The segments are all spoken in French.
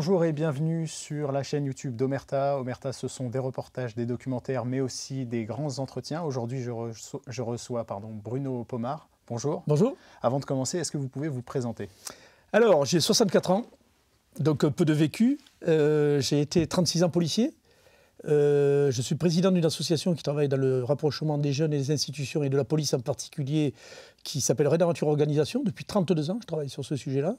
Bonjour et bienvenue sur la chaîne YouTube d'Omerta. Omerta, ce sont des reportages, des documentaires, mais aussi des grands entretiens. Aujourd'hui, je reçois, pardon, Bruno Pomard. Bonjour. Bonjour. Avant de commencer, est-ce que vous pouvez vous présenter Alors, j'ai 64 ans, donc euh, peu de vécu. Euh, j'ai été 36 ans policier. Euh, je suis président d'une association qui travaille dans le rapprochement des jeunes et des institutions et de la police en particulier qui s'appelle Aventure Organisation. Depuis 32 ans, je travaille sur ce sujet-là.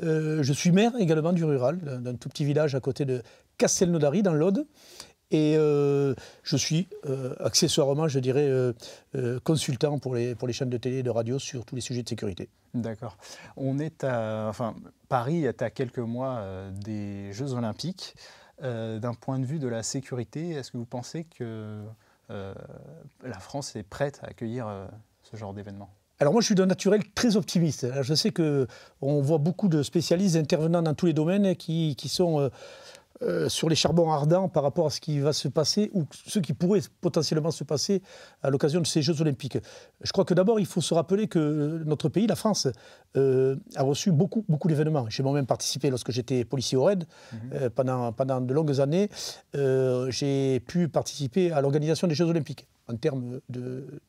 Mhm. Euh, je suis maire également du rural, d'un tout petit village à côté de Castelnaudary, dans l'Aude. Et euh, je suis euh, accessoirement, je dirais, consultant pour les, pour les chaînes de télé et de radio sur tous les sujets de sécurité. D'accord. On est à. Enfin, Paris est à quelques mois des Jeux Olympiques. D'un point de vue de la sécurité, est-ce que vous pensez que la France est prête à accueillir ce genre d'événement alors moi, je suis d'un naturel très optimiste. Je sais que on voit beaucoup de spécialistes intervenant dans tous les domaines qui, sont euh, euh, sur les charbons ardents par rapport à ce qui va se passer ou ce qui pourrait potentiellement se passer à l'occasion de ces Jeux olympiques. Je crois que d'abord, il faut se rappeler que notre pays, la France, euh, a reçu beaucoup, beaucoup d'événements. J'ai moi-même participé lorsque j'étais policier au RAID mhm. pendant, pendant de longues années. J'ai pu participer à l'organisation des Jeux olympiques en termes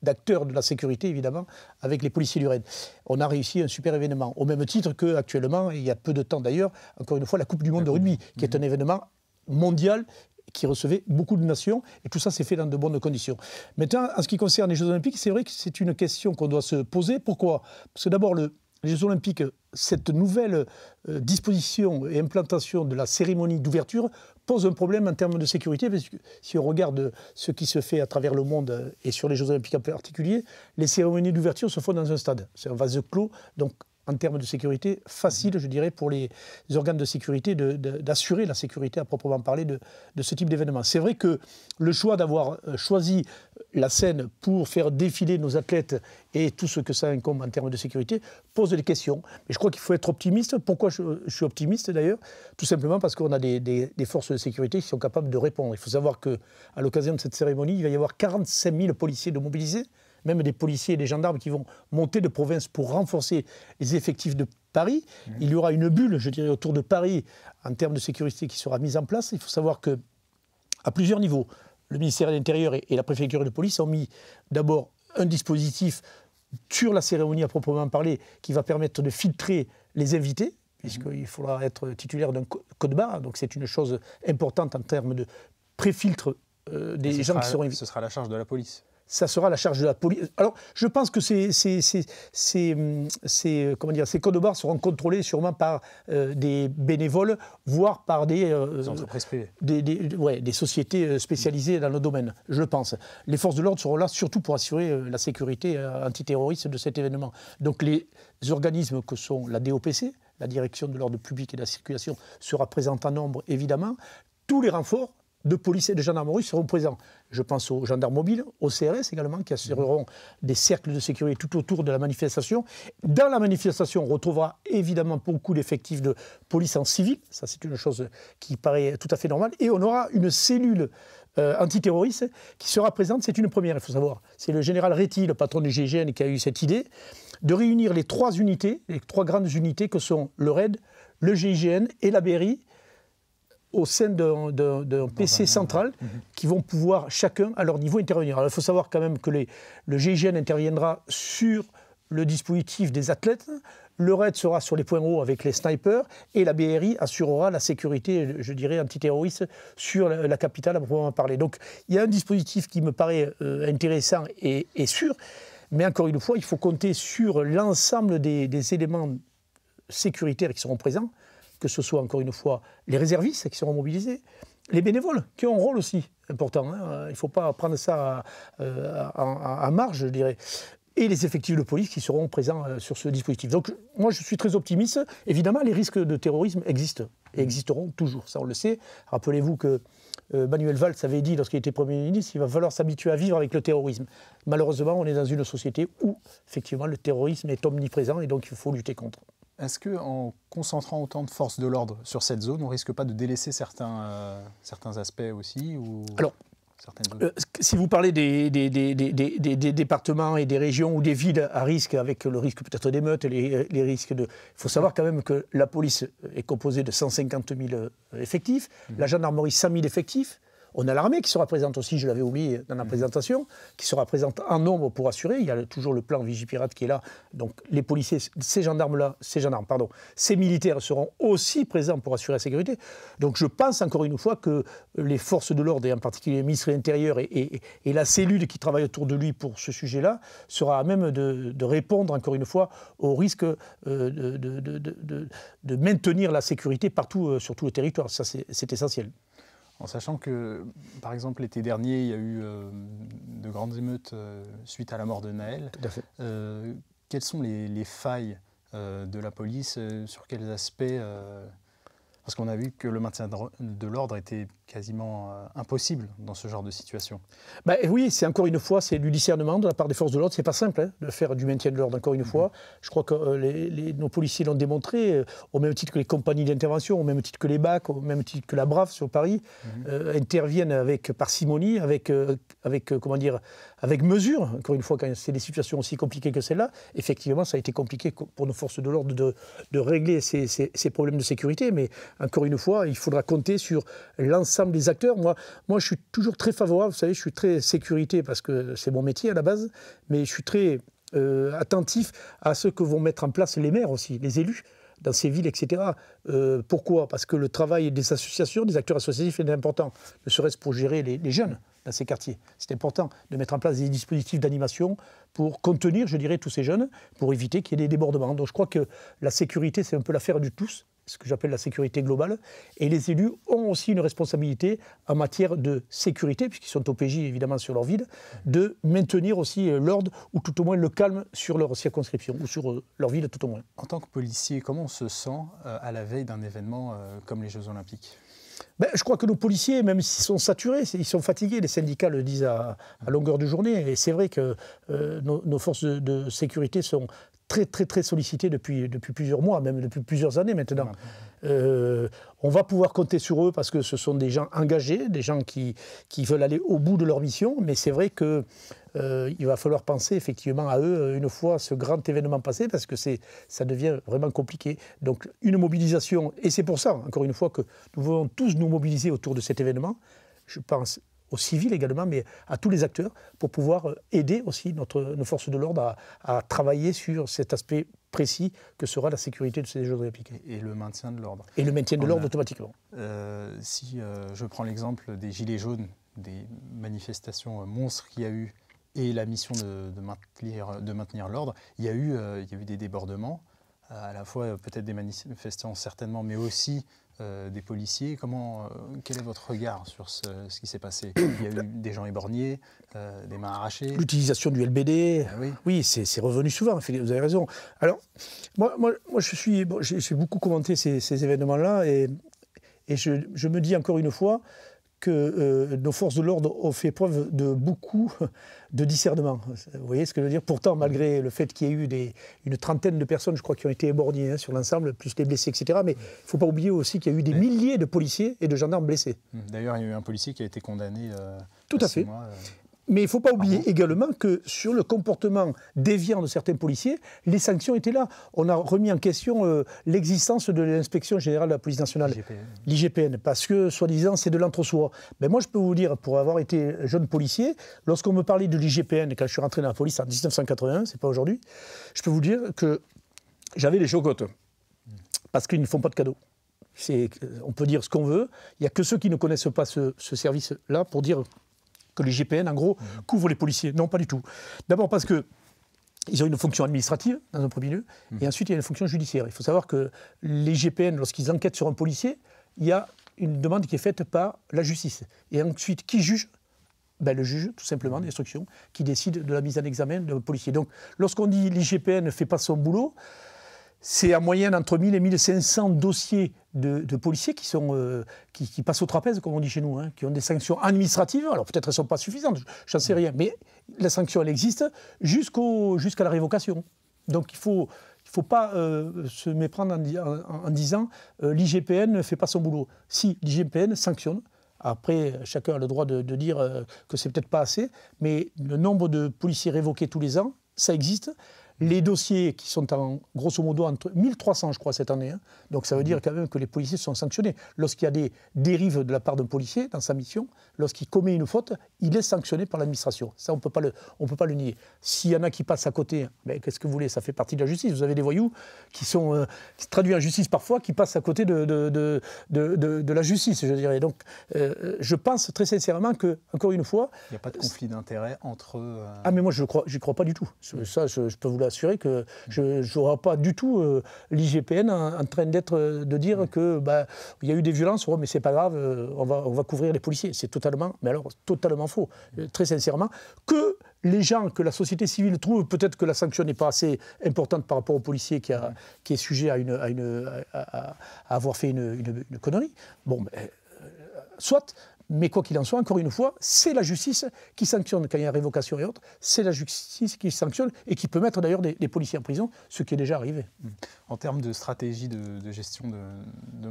d'acteurs de, la sécurité, évidemment, avec les policiers du Rennes. On a réussi un super événement, au même titre qu'actuellement, il y a peu de temps d'ailleurs, encore une fois, la Coupe du Monde de rugby, qui est un événement mondial qui recevait beaucoup de nations, et tout ça s'est fait dans de bonnes conditions. Maintenant, en ce qui concerne les Jeux Olympiques, c'est vrai que c'est une question qu'on doit se poser. Pourquoi Parce que d'abord, le, les Jeux Olympiques, cette nouvelle euh, disposition et implantation de la cérémonie d'ouverture pose un problème en termes de sécurité, parce que si on regarde ce qui se fait à travers le monde et sur les Jeux Olympiques en particulier, les cérémonies d'ouverture se font dans un stade. C'est un vase clos, donc en termes de sécurité, facile, je dirais, pour les organes de sécurité d'assurer la sécurité à proprement parler de, ce type d'événement. C'est vrai que le choix d'avoir euh, choisi la scène pour faire défiler nos athlètes et tout ce que ça incombe en termes de sécurité pose des questions. Mais je crois qu'il faut être optimiste. Pourquoi je, suis optimiste d'ailleurs Tout simplement parce qu'on a des, des, forces de sécurité qui sont capables de répondre. Il faut savoir qu'à l'occasion de cette cérémonie, il va y avoir 45 000 policiers de mobilisés même des policiers et des gendarmes qui vont monter de province pour renforcer les effectifs de Paris. Il y aura une bulle, je dirais, autour de Paris en termes de sécurité qui sera mise en place. Il faut savoir que, à plusieurs niveaux, le ministère de l'Intérieur et, la préfecture de police ont mis d'abord un dispositif sur la cérémonie à proprement parler qui va permettre de filtrer les invités puisqu'il mhm. faudra être titulaire d'un code barre. Donc c'est une chose importante en termes de pré-filtre euh, des gens qui seront invités. Ce sera la charge de la police ça sera la charge de la police. Alors, je pense que ces, hum, euh, comment dire, ces codes barres seront contrôlés sûrement par euh, des bénévoles, voire par des, euh, des des, sociétés spécialisées dans le domaine, je pense. Les forces de l'ordre seront là surtout pour assurer la sécurité antiterroriste de cet événement. Donc, les organismes que sont la DOPC, la direction de l'ordre public et de la circulation, sera présente en nombre, évidemment. Tous les renforts de policiers et de russes seront présents. Je pense aux gendarmes mobiles, aux CRS également, qui assureront des cercles de sécurité tout autour de la manifestation. Dans la manifestation, on retrouvera évidemment beaucoup d'effectifs de police en civil. Ça, c'est une chose qui paraît tout à fait normale. Et on aura une cellule euh, antiterroriste qui sera présente. C'est une première, il faut savoir. C'est le général Réti, le patron du GIGN, qui a eu cette idée de réunir les trois unités, les trois grandes unités que sont le RAID, le GIGN et la BRI au sein d'un PC central mhm. qui vont pouvoir chacun à leur niveau intervenir. Alors il faut savoir quand même que le GIGN interviendra sur le dispositif des athlètes, le RAID sera sur les points hauts avec les snipers et la BRI assurera la sécurité, je dirais, antiterroriste sur la capitale à en parler. Donc il y a un dispositif qui me paraît euh, intéressant et, sûr, mais encore une fois, il faut compter sur l'ensemble des éléments sécuritaires qui seront présents que ce soit encore une fois les réservistes qui seront mobilisés, les bénévoles qui ont un rôle aussi important. Hein. Il ne faut pas prendre ça à, euh, marge, je dirais et les effectifs de police qui seront présents euh, sur ce dispositif. Donc moi je suis très optimiste. Évidemment les risques de terrorisme existent et existeront toujours, ça on le sait. Rappelez-vous que euh, Manuel Valls avait dit lorsqu'il était Premier ministre, il va falloir s'habituer à vivre avec le terrorisme. Malheureusement on est dans une société où effectivement le terrorisme est omniprésent et donc il faut lutter contre. Est-ce que en concentrant autant de forces de l'ordre sur cette zone, on risque pas de délaisser certains, euh, certains aspects aussi ou... Euh, si vous parlez des, départements et des régions ou des villes à risque, avec le risque peut-être d'émeutes, les, les, risques de... Il faut savoir quand même que la police est composée de 150 000 effectifs, la mmh. gendarmerie 100 000 effectifs, on a l'armée qui sera présente aussi, je l'avais oublié dans la mhm. présentation, qui sera présente en nombre pour assurer. Il y a toujours le plan Vigipirate qui est là. Donc les policiers, ces gendarmes-là, ces gendarmes, pardon, ces militaires seront aussi présents pour assurer la sécurité. Donc je pense encore une fois que les forces de l'ordre, et en particulier le ministre de l'Intérieur et, la cellule qui travaille autour de lui pour ce sujet-là, sera à même de, répondre encore une fois au risque euh, de, maintenir la sécurité partout euh, sur tout le territoire. Ça, c'est essentiel. En sachant que, par exemple, l'été dernier, il y a eu euh, de grandes émeutes euh, suite à la mort de Naël. Euh, quelles sont les failles de la police Sur quels aspects parce qu'on a vu que le maintien de l'ordre était quasiment euh, impossible dans ce genre de situation. Bah, oui, c'est encore une fois, c'est du discernement de la part des forces de l'ordre. C'est pas simple hein, de faire du maintien de l'ordre, encore une mmh. fois. Je crois que euh, nos policiers l'ont démontré, euh, au même titre que les compagnies d'intervention, au même titre que les BAC, au même titre que la BRAF sur Paris, mmh. interviennent avec parcimonie, avec, avec, comment dire, avec mesure. Encore une fois, quand c'est des situations aussi compliquées que celle-là, effectivement, ça a été compliqué pour nos forces de l'ordre de, régler ces, ces problèmes de sécurité. Mais encore une fois, il faudra compter sur l'ensemble des acteurs. Moi, moi, je suis toujours très favorable, vous savez, je suis très sécurité parce que c'est mon métier à la base, mais je suis très euh, attentif à ce que vont mettre en place les maires aussi, les élus dans ces villes, etc. Euh, pourquoi Parce que le travail des associations, des acteurs associatifs est important, ne serait-ce pour gérer les, les, jeunes dans ces quartiers. C'est important de mettre en place des dispositifs d'animation pour contenir, je dirais, tous ces jeunes, pour éviter qu'il y ait des débordements. Donc je crois que la sécurité, c'est un peu l'affaire du tous, ce que j'appelle la sécurité globale. Et les élus ont aussi une responsabilité en matière de sécurité, puisqu'ils sont au PJ évidemment sur leur ville, de maintenir aussi euh, l'ordre ou tout au moins le calme sur leur circonscription ou sur euh, leur ville tout au moins. En tant que policier, comment on se sent euh, à la veille d'un événement comme les Jeux Olympiques ben, je crois que nos policiers, même s'ils sont saturés, ils sont fatigués. Les syndicats le disent à, longueur de journée. Et c'est vrai que nos, forces de, de sécurité sont, très, très, très sollicité depuis, depuis plusieurs mois, même depuis plusieurs années maintenant. Euh, on va pouvoir compter sur eux parce que ce sont des gens engagés, des gens qui, qui veulent aller au bout de leur mission, mais c'est vrai que euh, il va falloir penser effectivement à eux euh, une fois ce grand événement passé parce que c'est, ça devient vraiment compliqué. Donc une mobilisation, et c'est pour ça, encore une fois, que nous voulons tous nous mobiliser autour de cet événement. Je pense aux civils également, mais à tous les acteurs, pour pouvoir euh, aider aussi notre, nos forces de l'ordre à, travailler sur cet aspect précis que sera la sécurité de ces Jeux de Et, et le maintien de l'ordre. Et le maintien de l'ordre automatiquement. Euh, si euh, je prends l'exemple des Gilets jaunes, des manifestations monstres qu'il y a eu et la mission de, maintenir, de maintenir l'ordre, il, y a eu, il y a eu des débordements, à la fois peut-être des manifestants certainement, mais aussi euh, des policiers. Comment, euh, quel est votre regard sur ce, qui s'est passé Il y a eu des gens éborgnés, euh, des mains arrachées. L'utilisation du LBD, ah oui, c'est revenu souvent, vous avez raison. Alors, moi, je suis, j'ai beaucoup commenté ces, événements-là et, et je, me dis encore une fois, que euh, nos forces de l'ordre ont fait preuve de beaucoup de discernement. Vous voyez ce que je veux dire Pourtant, malgré le fait qu'il y ait eu des, une trentaine de personnes, je crois, qui ont été éborgnées hein, sur l'ensemble, plus les blessés, etc. Mais il ne faut pas oublier aussi qu'il y a eu des milliers de policiers et de gendarmes blessés. D'ailleurs, il y a eu un policier qui a été condamné. Euh, Tout à fait. Euh. Mais il ne faut pas oublier également que sur le comportement déviant de certains policiers, les sanctions étaient là. On a remis en question euh, l'existence de l'inspection générale de la police nationale, l'IGPN, parce que soi-disant c'est de l'entre-soi. Mais moi je peux vous dire, pour avoir été jeune policier, lorsqu'on me parlait de l'IGPN quand je suis rentré dans la police en 1981, c'est pas aujourd'hui, je peux vous dire que j'avais les chocottes, parce qu'ils ne font pas de cadeaux euh, on peut dire ce qu'on veut. Il n'y a que ceux qui ne connaissent pas ce service-là pour dire que les GPN, en gros, mmh. couvrent les policiers. Non, pas du tout. D'abord parce que ils ont une fonction administrative, dans un premier lieu, mmh. et ensuite il y a une fonction judiciaire. Il faut savoir que les GPN, lorsqu'ils enquêtent sur un policier, il y a une demande qui est faite par la justice. Et ensuite, qui juge ben, Le juge, tout simplement, mmh. d'instruction, qui décide de la mise en examen d'un policier. Donc, lorsqu'on dit l'IGPN ne fait pas son boulot, c'est en moyenne entre 1000 et 1500 dossiers de, policiers qui, sont, euh, qui, passent au trapèze, comme on dit chez nous, hein, qui ont des sanctions administratives. Alors peut-être elles ne sont pas suffisantes, j'en sais rien, mais la sanction, elle existe jusqu'à la révocation. Donc il ne faut, il faut pas euh, se méprendre en, disant euh, l'IGPN ne fait pas son boulot. Si, l'IGPN sanctionne, après, chacun a le droit de, dire que c'est peut-être pas assez, mais le nombre de policiers révoqués tous les ans, ça existe. Les dossiers qui sont en, grosso modo entre 1300, je crois, cette année, hein. donc ça veut dire quand même que les policiers sont sanctionnés. Lorsqu'il y a des dérives de la part d'un policier dans sa mission, lorsqu'il commet une faute, il est sanctionné par l'administration. Ça, on ne peut pas le nier. S'il y en a qui passent à côté, hein, ben, qu'est-ce que vous voulez Ça fait partie de la justice. Vous avez des voyous qui sont euh, traduits en justice parfois, qui passent à côté de, de, la justice, je dirais. Donc euh, je pense très sincèrement que, encore une fois. Il n'y a pas de conflit d'intérêt entre. Euh, ah, mais moi, je n'y crois, crois, pas du tout. Ça, je, peux vous assurer que je n'aurai pas du tout euh, l'IGPN en, train d'être euh, de dire que bah, il y a eu des violences, oh, mais c'est pas grave, euh, on va, on va couvrir les policiers. C'est totalement, mais alors totalement faux, très sincèrement, que les gens que la société civile trouve, peut-être que la sanction n'est pas assez importante par rapport au policier qui, est sujet à, une, avoir fait une, connerie. Bon, soit, mais quoi qu'il en soit, encore une fois, c'est la justice qui sanctionne quand il y a révocation et autres. C'est la justice qui sanctionne et qui peut mettre d'ailleurs des, policiers en prison, ce qui est déjà arrivé. Mmh. En termes de stratégie de, gestion de,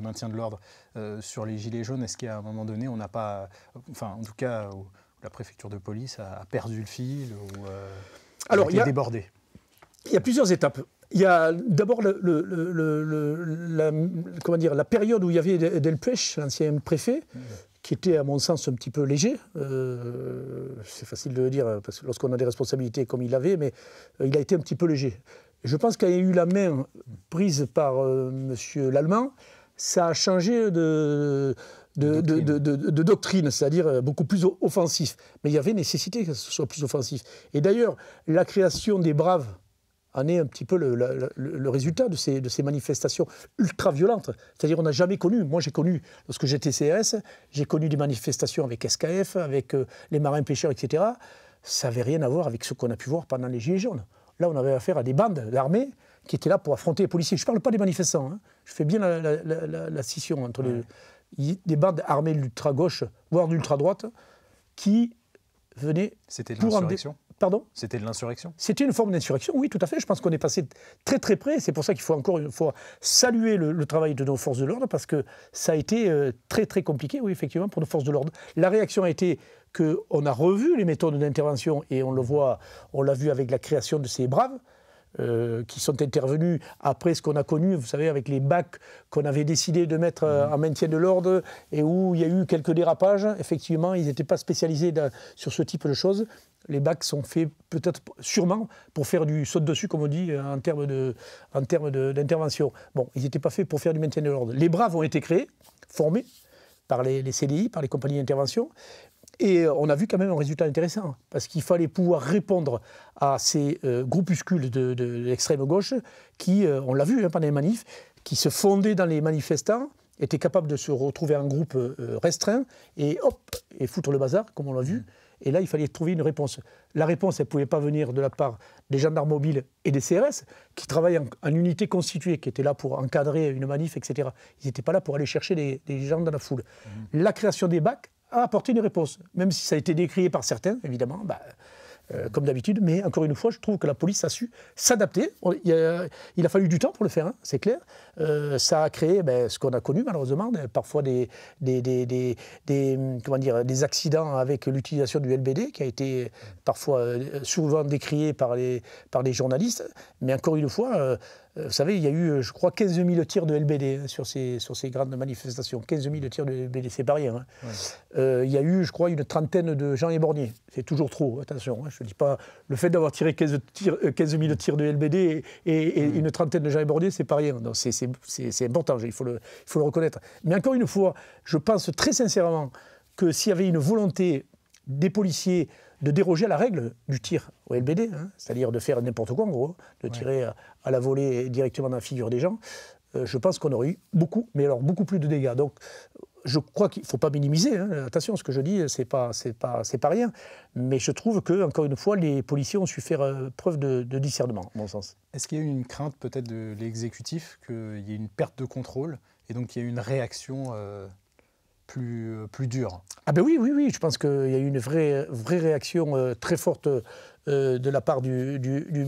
maintien de l'ordre euh, sur les gilets jaunes, est-ce qu'à un moment donné, on n'a pas, enfin, en tout cas, la préfecture de police a, perdu le fil ou euh, Alors, a Il y a plusieurs étapes. Il y a d'abord la, période où il y avait Delpech, l'ancien préfet, mmh qui était à mon sens un petit peu léger. Euh, c'est facile de le dire hein, parce que lorsqu'on a des responsabilités comme il l'avait, mais euh, il a été un petit peu léger. Je pense qu'il y a eu la main prise par M. Euh, monsieur l'Allemand, ça a changé de doctrine, c'est-à-dire beaucoup plus offensif. Mais il y avait nécessité que ce soit plus offensif. Et d'ailleurs, la création des Braves en est un petit peu le, résultat de ces, manifestations ultra-violentes. C'est-à-dire on n'a jamais connu, moi j'ai connu, lorsque j'étais CRS, j'ai connu des manifestations avec SKF, avec euh, les marins pêcheurs, etc. Ça n'avait rien à voir avec ce qu'on a pu voir pendant les Gilets jaunes. Là, on avait affaire à des bandes d'armées qui étaient là pour affronter les policiers. Je ne parle pas des manifestants, hein. je fais bien la, scission entre les, des bandes armées d'ultra-gauche, voire d'ultra-droite, qui venaient... C'était de l'insurrection c'était de l'insurrection C'était une forme d'insurrection, oui, tout à fait. Je pense qu'on est passé très très près. C'est pour ça qu'il faut encore une fois saluer le, travail de nos forces de l'ordre, parce que ça a été euh, très très compliqué, oui, effectivement, pour nos forces de l'ordre. La réaction a été qu'on a revu les méthodes d'intervention, et on le voit, on l'a vu avec la création de ces braves. Euh, qui sont intervenus après ce qu'on a connu, vous savez, avec les bacs qu'on avait décidé de mettre euh, mmh. en maintien de l'ordre et où il y a eu quelques dérapages. Effectivement, ils n'étaient pas spécialisés sur ce type de choses. Les bacs sont faits peut-être sûrement pour faire du saut dessus, comme on dit euh, en termes d'intervention. Bon, ils n'étaient pas faits pour faire du maintien de l'ordre. Les braves ont été créés, formés par les, les CDI, par les compagnies d'intervention, et euh, on a vu quand même un résultat intéressant, parce qu'il fallait pouvoir répondre à ces euh, groupuscules de, l'extrême gauche qui, euh, on l'a vu hein, pendant les manifs, qui se fondaient dans les manifestants, étaient capables de se retrouver en groupe restreint et hop, et foutre le bazar, comme on l'a vu. Mm. Et là, il fallait trouver une réponse. La réponse, elle ne pouvait pas venir de la part des gendarmes mobiles et des CRS, qui travaillaient en, unité constituée, qui étaient là pour encadrer une manif, etc. Ils n'étaient pas là pour aller chercher des gens dans la foule. Mm. La création des bacs, a apporter une réponse, même si ça a été décrié par certains, évidemment. Bah, euh, comme d'habitude, mais encore une fois, je trouve que la police a su s'adapter. Il, a fallu du temps pour le faire, hein, c'est clair. Euh, ça a créé ben, ce qu'on a connu malheureusement, parfois des, accidents avec l'utilisation du LBD, qui a été parfois euh, souvent décrié par les, par les journalistes. Mais encore une fois, euh, vous savez, il y a eu, euh, je crois, 15 000 tirs de LBD hein, sur, ces, sur ces grandes manifestations. 15 000 tirs de LBD, c'est pas rien. Hein. Euh, il y a eu, je crois, une trentaine de gens éborgnés. C'est toujours trop, attention. Hein, je ne dis pas. Le fait d'avoir tiré 15, tirs, 000 tirs de LBD et, mm. une trentaine de gens éborgnés, c'est pas rien. C'est important, il faut le reconnaître. Mais encore une fois, je pense très sincèrement que s'il y avait une volonté des policiers de déroger à la règle du tir au LBD, hein, c'est-à-dire de faire n'importe quoi en gros, de tirer à, la volée directement dans la figure des gens, euh, je pense qu'on aurait eu beaucoup, mais alors beaucoup plus de dégâts. Donc je crois qu'il ne faut pas minimiser, hein, attention, ce que je dis, ce n'est pas, c'est pas rien, mais je trouve que, encore une fois, les policiers ont su faire euh, preuve de, discernement, à mon sens. Est-ce qu'il y a eu une crainte peut-être de l'exécutif qu'il y ait une perte de contrôle et donc qu'il y ait une réaction euh, plus, euh, plus Ah ben oui, oui, oui, je pense qu'il y a eu une vraie, vraie réaction euh, très forte euh, de la part du,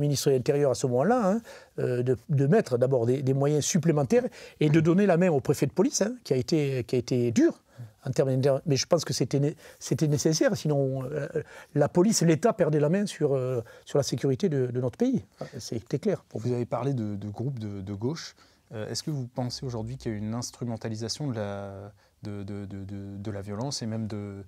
ministre de l'Intérieur à ce moment-là, hein, de, mettre d'abord des, moyens supplémentaires et de donner la main au préfet de police, hein, qui, a été, qui a été dur. En termes mais je pense que c'était, nécessaire, sinon la police, l'État perdait la main sur, sur la sécurité de, notre pays. C'était clair. Vous avez parlé de, groupes de, gauche. est-ce que vous pensez aujourd'hui qu'il y a une instrumentalisation de la, de, la violence et même de,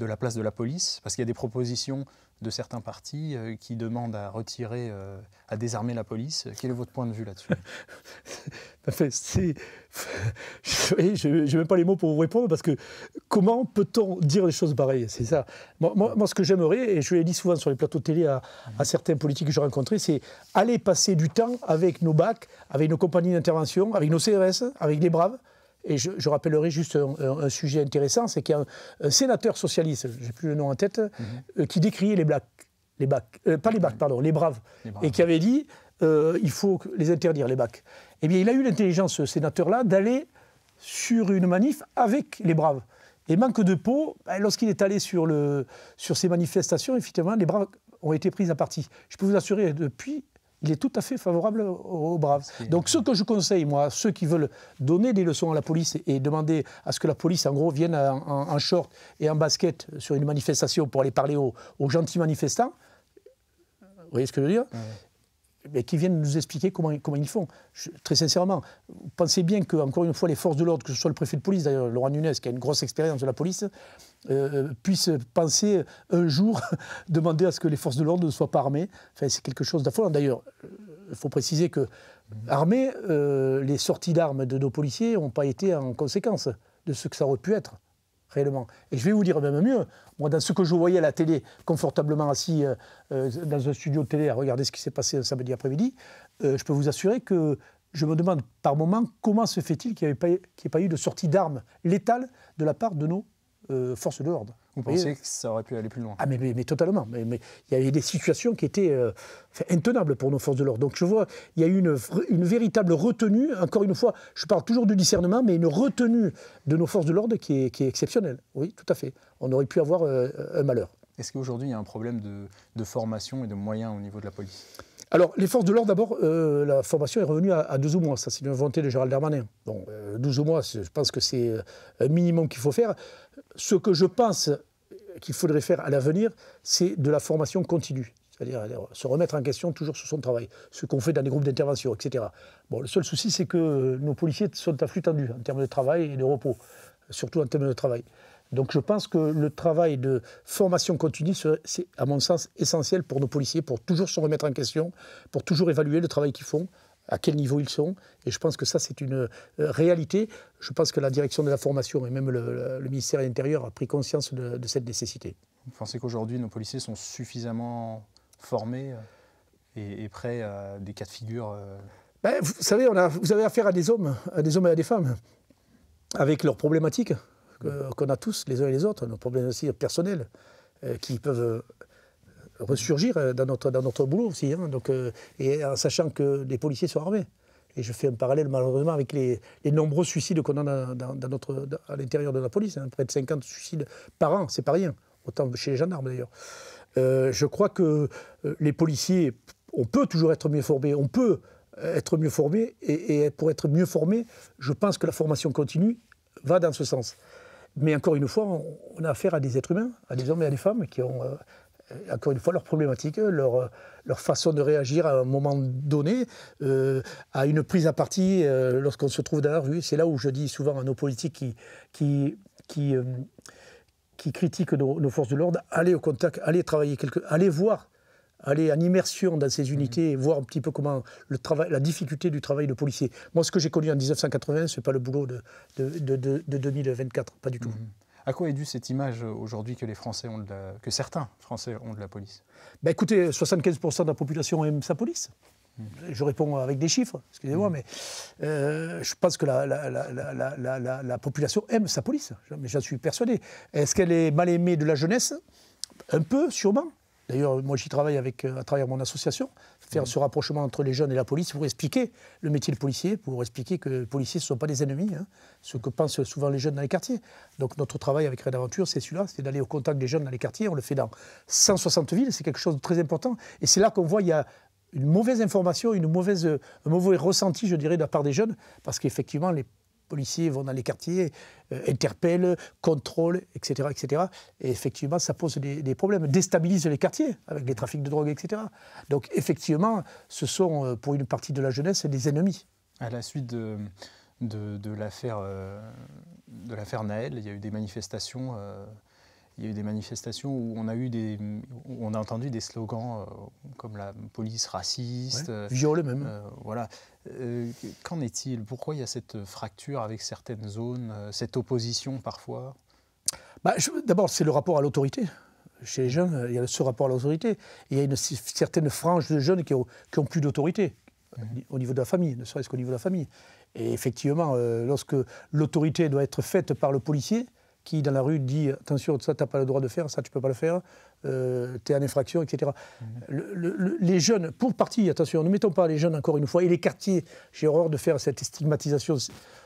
la place de la police, parce qu'il y a des propositions de certains partis euh, qui demandent à retirer, euh, à désarmer la police. Quel est votre point de vue là-dessus bah, Je n'ai même pas les mots pour vous répondre, parce que comment peut-on dire des choses pareilles C'est ça. Moi, ce que j'aimerais, et je l'ai dit souvent sur les plateaux de télé à, à certains politiques que j'ai rencontrés, c'est aller passer du temps avec nos bacs, avec nos compagnies d'intervention, avec nos CRS, avec les Braves, et je, rappellerai juste un, sujet intéressant, c'est qu'il y a un, sénateur socialiste, j'ai plus le nom en tête, mhm. euh, qui décriait les les bacs, euh, pas les bacs, pardon, les braves, et qui avait dit euh, il faut les interdire, les bacs. Eh bien, il a eu l'intelligence, ce sénateur-là, d'aller sur une manif avec les braves. Et manque de peau, ben, lorsqu'il est allé sur, le, sur ces manifestations, effectivement, les braves ont été prises à partie. Je peux vous assurer, depuis, il est tout à fait favorable aux, braves. Donc ce que je conseille, moi, ceux qui veulent donner des leçons à la police et demander à ce que la police, en gros, vienne en, short et en basket sur une manifestation pour aller parler aux, gentils manifestants, vous voyez ce que je veux dire Mais qui viennent nous expliquer comment, ils font. très sincèrement, pensez bien que, encore une fois, les forces de l'ordre, que ce soit le préfet de police, d'ailleurs, Laurent Nunez, qui a une grosse expérience de la police, puissent euh, puisse penser un jour demander à ce que les forces de l'ordre ne soient pas armées. Enfin, c'est quelque chose d'affolant. D'ailleurs, il euh, faut préciser que armées, euh, les sorties d'armes de nos policiers n'ont pas été en conséquence de ce que ça aurait pu être réellement. Et je vais vous dire même mieux, moi dans ce que je voyais à la télé, confortablement assis dans un studio de télé à regarder ce qui s'est passé samedi après-midi, je peux vous assurer que je me demande par moment comment se fait-il qu'il n'y ait, pas eu de sortie d'armes létale de la part de nos euh, forces de l'ordre. Vous, pensez que ça aurait pu aller plus loin Ah, mais, totalement. Mais, il y avait des situations qui étaient euh, intenables pour nos forces de l'ordre. Donc je vois, il y a eu une, véritable retenue, encore une fois, je parle toujours du discernement, mais une retenue de nos forces de l'ordre qui, est, exceptionnelle. Oui, tout à fait. On aurait pu avoir euh, un malheur. Est-ce qu'aujourd'hui, il y a un problème de, formation et de moyens au niveau de la police alors, les forces de l'ordre, d'abord, euh, la formation est revenue à, à 12 mois. Ça, c'est une volonté de Gérald Darmanin. Bon, euh, 12 mois, je pense que c'est euh, un minimum qu'il faut faire. Ce que je pense euh, qu'il faudrait faire à l'avenir, c'est de la formation continue. C'est-à-dire se remettre en question toujours sur son travail, ce qu'on fait dans les groupes d'intervention, etc. Bon, le seul souci, c'est que nos policiers sont à flux tendus en termes de travail et de repos, surtout en termes de travail. Donc je pense que le travail de formation continue, c'est à mon sens essentiel pour nos policiers, pour toujours se remettre en question, pour toujours évaluer le travail qu'ils font, à quel niveau ils sont. Et je pense que ça, c'est une euh, réalité. Je pense que la direction de la formation et même le, ministère de l'Intérieur a pris conscience de, cette nécessité. Vous pensez qu'aujourd'hui, nos policiers sont suffisamment formés euh, et, prêts à des cas de figure euh, ben, Vous savez, vous avez affaire à des hommes, à des hommes et à des femmes, avec leurs problématiques, qu'on a tous les uns et les autres, nos problèmes aussi personnels euh, qui peuvent euh, ressurgir euh, dans notre, dans notre boulot aussi, hein. et en sachant que les policiers sont armés. Et je fais un parallèle malheureusement avec les, nombreux suicides qu'on a dans, notre, à l'intérieur de la police, hein. près de 50 suicides par an, c'est pas rien, autant chez les gendarmes d'ailleurs. je crois que les policiers, on peut toujours être mieux formés, on peut être mieux formés, et, et pour être mieux formés, je pense que la formation continue va dans ce sens mais encore une fois, on, a affaire à des êtres humains, à des hommes et à des femmes qui ont, euh, encore une fois, leurs problématiques, leur, façon de réagir à un moment donné, euh, à une prise à partie euh, lorsqu'on se trouve dans la rue. C'est là où je dis souvent à nos politiques qui, qui, qui, critiquent nos, forces de l'ordre, allez au contact, allez travailler, quelque, allez voir aller en immersion dans ces unités et voir un petit peu comment la difficulté du travail de policier. Moi, ce que j'ai connu en 1980, ce n'est pas le boulot de, 2024, pas du tout. Mhm. À quoi est due cette image euh, aujourd'hui que les Français ont que certains Français ont de la police ben Écoutez, 75% de la population aime sa police. Mhm. Je réponds avec des chiffres, excusez-moi, mhm. mais euh, je pense que la, population aime sa police, j'en suis persuadé. Est-ce qu'elle est mal aimée de la jeunesse Un peu, sûrement. D'ailleurs, moi, j'y travaille avec, euh, à travers mon association, faire mmh. ce rapprochement entre les jeunes et la police pour expliquer le métier de policier, pour expliquer que les policiers ne sont pas des ennemis, hein, ce que pensent souvent les jeunes dans les quartiers. Donc, notre travail avec Red Aventure, c'est celui-là, c'est d'aller au contact des jeunes dans les quartiers. On le fait dans 160 villes, c'est quelque chose de très important. Et c'est là qu'on voit, il y a une mauvaise information, une mauvaise, un mauvais ressenti, je dirais, de la part des jeunes, parce qu'effectivement, les policiers vont dans les quartiers, euh, interpellent, contrôlent, etc., etc. Et effectivement, ça pose des, problèmes, déstabilise les quartiers avec les trafics de drogue, etc. Donc effectivement, ce sont euh, pour une partie de la jeunesse des ennemis. À la suite de, de, de l'affaire euh, Naël, il y a eu des manifestations il y a eu des manifestations où on a eu des, on a entendu des slogans euh, comme la police raciste, violée même. Euh, voilà. Euh, qu'en est-il Pourquoi il y a cette fracture avec certaines zones, cette opposition parfois bah, D'abord, c'est le rapport à l'autorité. Chez les jeunes, il y a ce rapport à l'autorité. Il y a une certaine frange de jeunes qui ont, plus d'autorité mhm. au niveau de la famille, ne serait-ce qu'au niveau de la famille. Et effectivement, lorsque l'autorité doit être faite par le policier, qui, dans la rue, dit attention, ça, tu n'as pas le droit de faire, ça, tu ne peux pas le faire, euh, tu es en infraction, etc. Mhm. les jeunes, pour partie, attention, ne mettons pas les jeunes encore une fois, et les quartiers, j'ai horreur de faire cette stigmatisation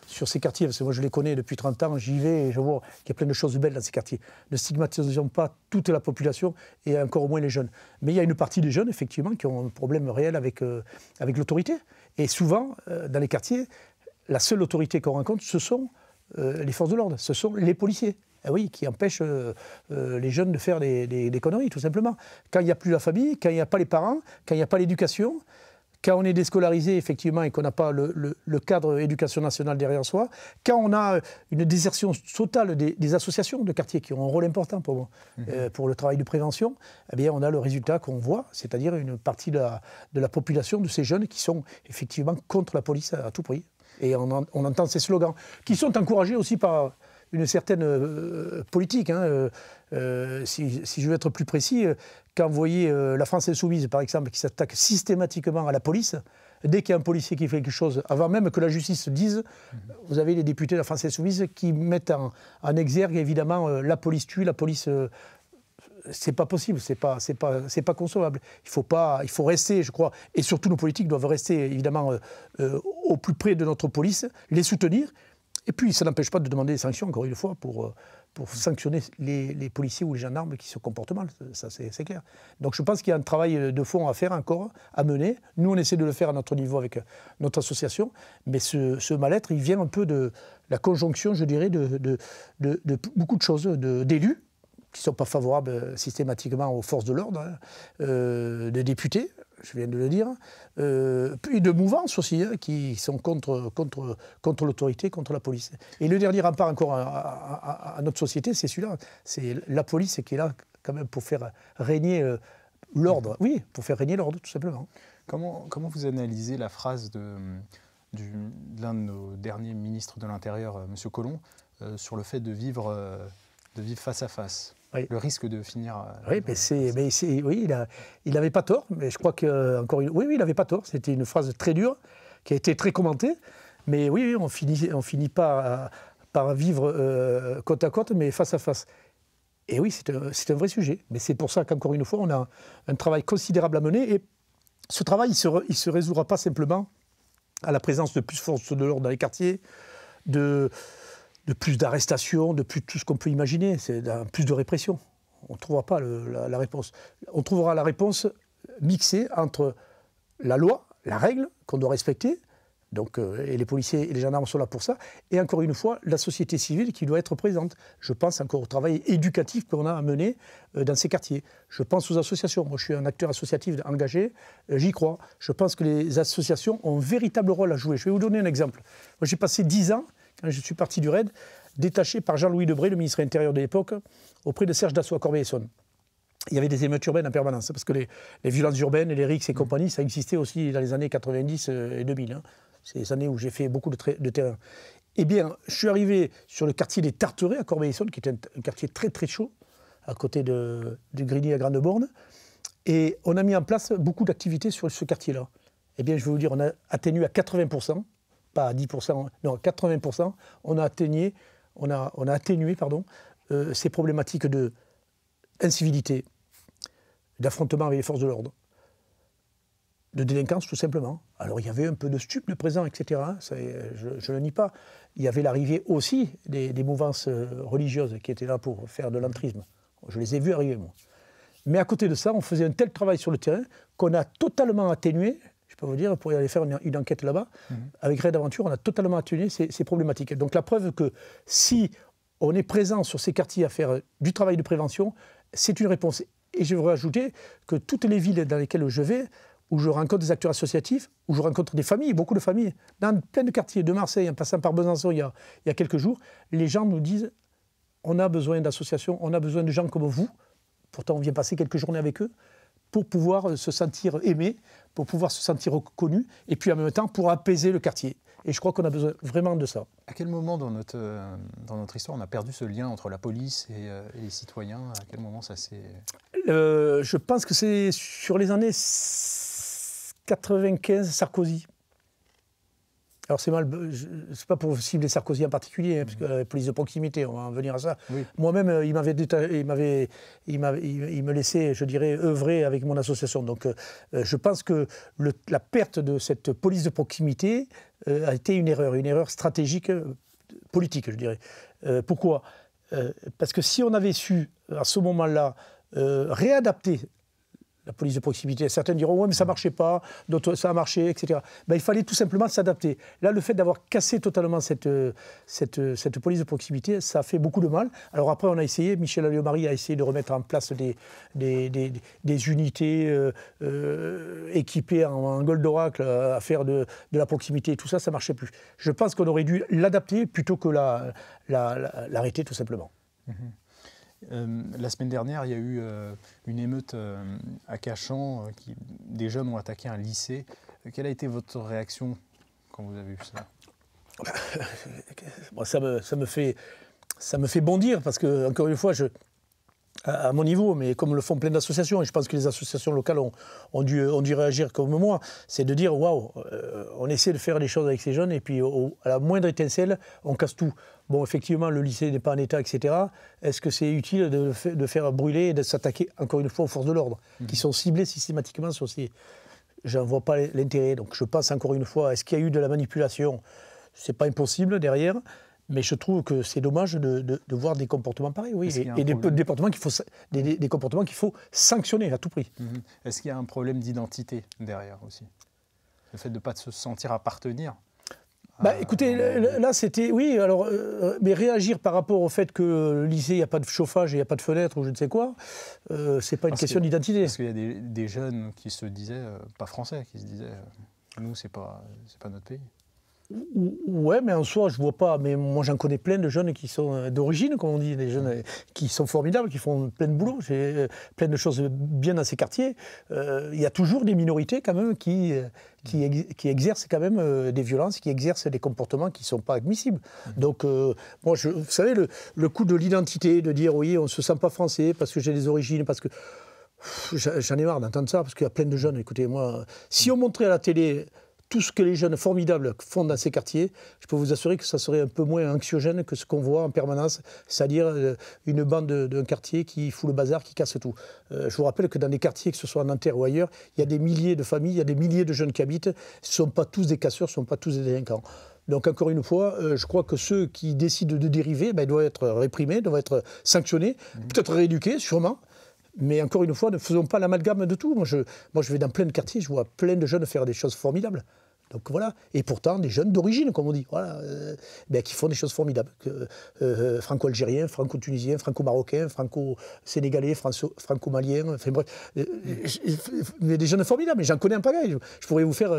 sur ces quartiers, parce que moi je les connais depuis 30 ans, j'y vais et je vois qu'il y a plein de choses belles dans ces quartiers. Ne stigmatisons pas toute la population et encore moins les jeunes. Mais il y a une partie des jeunes, effectivement, qui ont un problème réel avec, euh, avec l'autorité. Et souvent, euh, dans les quartiers, la seule autorité qu'on rencontre, ce sont euh, les forces de l'ordre, ce sont les policiers. Eh oui, qui empêchent euh, euh, les jeunes de faire des, conneries, tout simplement. Quand il n'y a plus la famille, quand il n'y a pas les parents, quand il n'y a pas l'éducation, quand on est déscolarisé, effectivement, et qu'on n'a pas le, cadre éducation nationale derrière soi, quand on a une désertion totale des, associations de quartier qui ont un rôle important pour, mhm. pour le travail de prévention, eh bien, on a le résultat qu'on voit, c'est-à-dire une partie de la, population, de ces jeunes qui sont effectivement contre la police à tout prix. Et on, entend ces slogans, qui sont encouragés aussi par une certaine euh, politique. Hein, euh, euh, si, je veux être plus précis, quand vous voyez la France insoumise, par exemple, qui s'attaque systématiquement à la police, dès qu'il y a un policier qui fait quelque chose, avant même que la justice dise, vous avez les députés de la France insoumise qui mettent en exergue, évidemment, la police tue, la police c'est pas possible, c'est pas, c'est pas, c'est pas concevable. Il faut pas, il faut rester, je crois, et surtout nos politiques doivent rester évidemment euh, euh, au plus près de notre police, les soutenir, et puis ça n'empêche pas de demander des sanctions encore une fois pour euh, pour sanctionner les, policiers ou les gendarmes qui se comportent mal, ça c'est clair. Donc je pense qu'il y a un travail de fond à faire encore, à mener. Nous on essaie de le faire à notre niveau avec notre association, mais ce, mal-être il vient un peu de la conjonction, je dirais, de, de, de beaucoup de choses, d'élus qui ne sont pas favorables euh, systématiquement aux forces de l'ordre, hein. euh, des députés, je viens de le dire, euh, puis de mouvances aussi, hein, qui sont contre, contre, contre l'autorité, contre la police. Et le dernier rempart encore à, notre société, c'est celui-là, c'est la police qui est là quand même pour faire régner l'ordre. Oui, pour faire régner l'ordre, tout simplement. Comment, vous analysez la phrase de, l'un de nos derniers ministres de l'Intérieur, M. Collomb, sur le fait de vivre, de vivre face à face le risque de finir. Euh, oui, mais c'est, mais c'est, oui, il n'avait pas tort, mais je crois que encore une, oui, oui, il n'avait pas tort. C'était une phrase très dure qui a été très commentée, mais oui, on finit, on finit pas par vivre euh, côte à côte, mais face à face. Et oui, c'est un, vrai sujet. Mais c'est pour ça qu'encore une fois, on a un travail considérable à mener. Et ce travail, il ne se, il se résoudra pas simplement à la présence de plus forces de l'ordre dans les quartiers, de, de plus d'arrestations, de plus tout ce qu'on peut imaginer, c'est plus de répression. On ne trouvera pas la, réponse. On trouvera la réponse mixée entre la loi, la règle qu'on doit respecter, donc, euh, et les policiers et les gendarmes sont là pour ça, et encore une fois, la société civile qui doit être présente. Je pense encore au travail éducatif qu'on a à mener euh, dans ces quartiers. Je pense aux associations. Moi, je suis un acteur associatif engagé, euh, j'y crois. Je pense que les associations ont un véritable rôle à jouer. Je vais vous donner un exemple. Moi, j'ai passé 10 ans Hein, je suis parti du RAID, détaché par Jean-Louis Debré, le ministre intérieur de l'époque, auprès de Serge Dassault-Corbeil-Essonne il y avait des émeutes urbaines en permanence, parce que les, violences urbaines et les rixes et compagnie, ça existait aussi dans les années 90 euh, et 2000. Hein. C'est les années où j'ai fait beaucoup de, terrain. Eh bien, je suis arrivé sur le quartier des Tarterets à Corbeil-Essonne, qui était un, quartier très très chaud, à côté de, Grigny à Grande-Borne, et on a mis en place beaucoup d'activités sur ce quartier-là. Eh bien, je vais vous dire, on a atténué à 80% pas à 10%, non, 80%, on a, on a, on a atténué pardon, euh, ces problématiques de incivilité, d'affrontement avec les forces de l'ordre, de délinquance tout simplement. Alors il y avait un peu de stup présent, etc. je, ne le nie pas. Il y avait l'arrivée aussi des, mouvances euh, religieuses qui étaient là pour faire de l'antrisme. Je les ai vus arriver, moi. Mais à côté de ça, on faisait un tel travail sur le terrain qu'on a totalement atténué vous dire, pour aller faire une, enquête là-bas, mhm. avec Red Aventure, on a totalement atténué ces, problématiques. Donc la preuve que si on est présent sur ces quartiers à faire euh, du travail de prévention, c'est une réponse. Et je voudrais ajouter que toutes les villes dans lesquelles je vais, où je rencontre des acteurs associatifs, où je rencontre des familles, beaucoup de familles, dans plein de quartiers, de Marseille, en passant par Besançon il y a, il y a quelques jours, les gens nous disent on a besoin d'associations, on a besoin de gens comme vous. Pourtant, on vient passer quelques journées avec eux pour pouvoir euh, se sentir aimé, pour pouvoir se sentir reconnu, et puis en même temps pour apaiser le quartier. Et je crois qu'on a besoin vraiment de ça. À quel moment dans notre, euh, dans notre histoire on a perdu ce lien entre la police et, euh, les citoyens À quel moment ça s'est... je pense que c'est sur les années 95, Sarkozy. Alors c'est mal, c'est pas pour cibler Sarkozy en particulier, hein, parce que la police de proximité, on va en venir à ça. Moi-même, euh, il m'avait, il m'avait, il, il, me laissait, je dirais, œuvrer avec mon association. Donc, euh, euh, je pense que la perte de cette police de proximité a été une erreur, une erreur stratégique, politique, je dirais. pourquoi Parce que si on avait su à ce moment-là réadapter la police de proximité. Certains diront oui, mais ça ne marchait pas, d'autres ça a marché, etc. Ben, il fallait tout simplement s'adapter. Là, le fait d'avoir cassé totalement cette, euh, euh, cette, police de proximité, ça fait beaucoup de mal. Alors après, on a essayé, Michel Alliomari a essayé de remettre en place des, des, unités euh, équipées en, gold d'oracle à faire de, la proximité tout ça, ça ne marchait plus. Je pense qu'on aurait dû l'adapter plutôt que l'arrêter la, la, tout simplement. Mm-hmm. Euh, la semaine dernière, il y a eu euh, une émeute euh, à Cachan, qui, des jeunes ont attaqué un lycée. Quelle a été votre réaction quand vous avez vu ça bah, ça, me, ça, me fait, ça me fait bondir, parce que, encore une fois, je, à mon niveau, mais comme le font plein d'associations, et je pense que les associations locales ont, dû, réagir comme moi, c'est de dire waouh, euh, on essaie de faire des choses avec ces jeunes, et puis à la moindre étincelle, on casse tout. Bon, effectivement, le lycée n'est pas en état, etc. Est-ce que c'est utile de, faire brûler et de s'attaquer, encore une fois, aux forces de l'ordre, mmh. qui sont ciblées systématiquement sur ces. J'en vois pas l'intérêt. Donc je pense encore une fois, est-ce qu'il y a eu de la manipulation C'est pas impossible derrière. Mais je trouve que c'est dommage de, voir des comportements pareils, oui. Et, des, qu'il faut, des, comportements qu'il faut sanctionner à tout prix. Mm-hmm. Est-ce qu'il y a un problème d'identité derrière aussi Le fait de ne pas se sentir appartenir bah, écoutez, là, c'était. Oui, alors. Euh, euh, mais réagir par rapport au fait que le lycée, il n'y a pas de chauffage et il n'y a pas de fenêtre ou je ne sais quoi, euh, ce n'est pas une question d'identité. Parce qu'il y a des, jeunes qui se disaient, pas français, qui se disaient, nous, c'est pas, pas notre pays. Ouais, mais en soi, je vois pas. Mais moi, j'en connais plein de jeunes qui sont euh, d'origine, comme on dit, des jeunes euh, qui sont formidables, qui font plein de boulot, euh, plein de choses bien dans ces quartiers. Il y a toujours des minorités quand même qui, qui, exercent quand même des violences, qui exercent des comportements qui ne sont pas admissibles. Mmh. Donc, moi, vous savez, le, le coup de l'identité, de dire oui, on ne se sent pas français parce que j'ai des origines, parce que J'en ai marre d'entendre ça, parce qu'il y a plein de jeunes, écoutez, moi, si on montrait à la télé tout ce que les jeunes formidables font dans ces quartiers, je peux vous assurer que ça serait un peu moins anxiogène que ce qu'on voit en permanence, c'est-à-dire euh, une bande d'un quartier qui fout le bazar, qui casse tout. Euh, je vous rappelle que dans des quartiers, que ce soit en Nanterre ou ailleurs, il y a des milliers de familles, il y a des milliers de jeunes qui habitent. Ce ne sont pas tous des casseurs, ce ne sont pas tous des délinquants. Donc encore une fois, euh, je crois que ceux qui décident de dériver ben, doivent être réprimés, doivent être sanctionnés, mmh. peut-être rééduqués, sûrement. Mais encore une fois, ne faisons pas l'amalgame de tout. Moi je, moi, je vais dans plein de quartiers, je vois plein de jeunes faire des choses formidables. Donc voilà. Et pourtant, des jeunes d'origine, comme on dit, voilà, euh, ben, qui font des choses formidables. Euh, euh, franco-algérien, franco-tunisien, franco marocains franco-sénégalais, franco-malien. mais des jeunes formidables. Mais j'en connais un pagaille. Je pourrais vous faire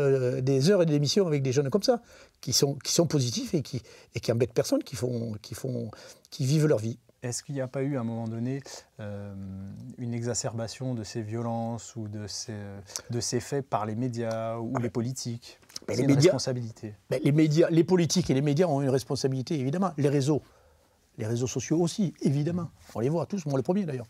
des heures et des émissions avec des jeunes comme ça, qui sont, qui sont positifs et qui, et qui embêtent personne, qui, font, qui, font, qui vivent leur vie. Est-ce qu'il n'y a pas eu à un moment donné euh, une exacerbation de ces violences ou de ces, de ces faits par les médias ou ah, les bah, politiques bah, les bah, les, médias, les politiques et les médias ont une responsabilité, évidemment. Les réseaux, les réseaux sociaux aussi, évidemment. On les voit tous, moi le premier d'ailleurs.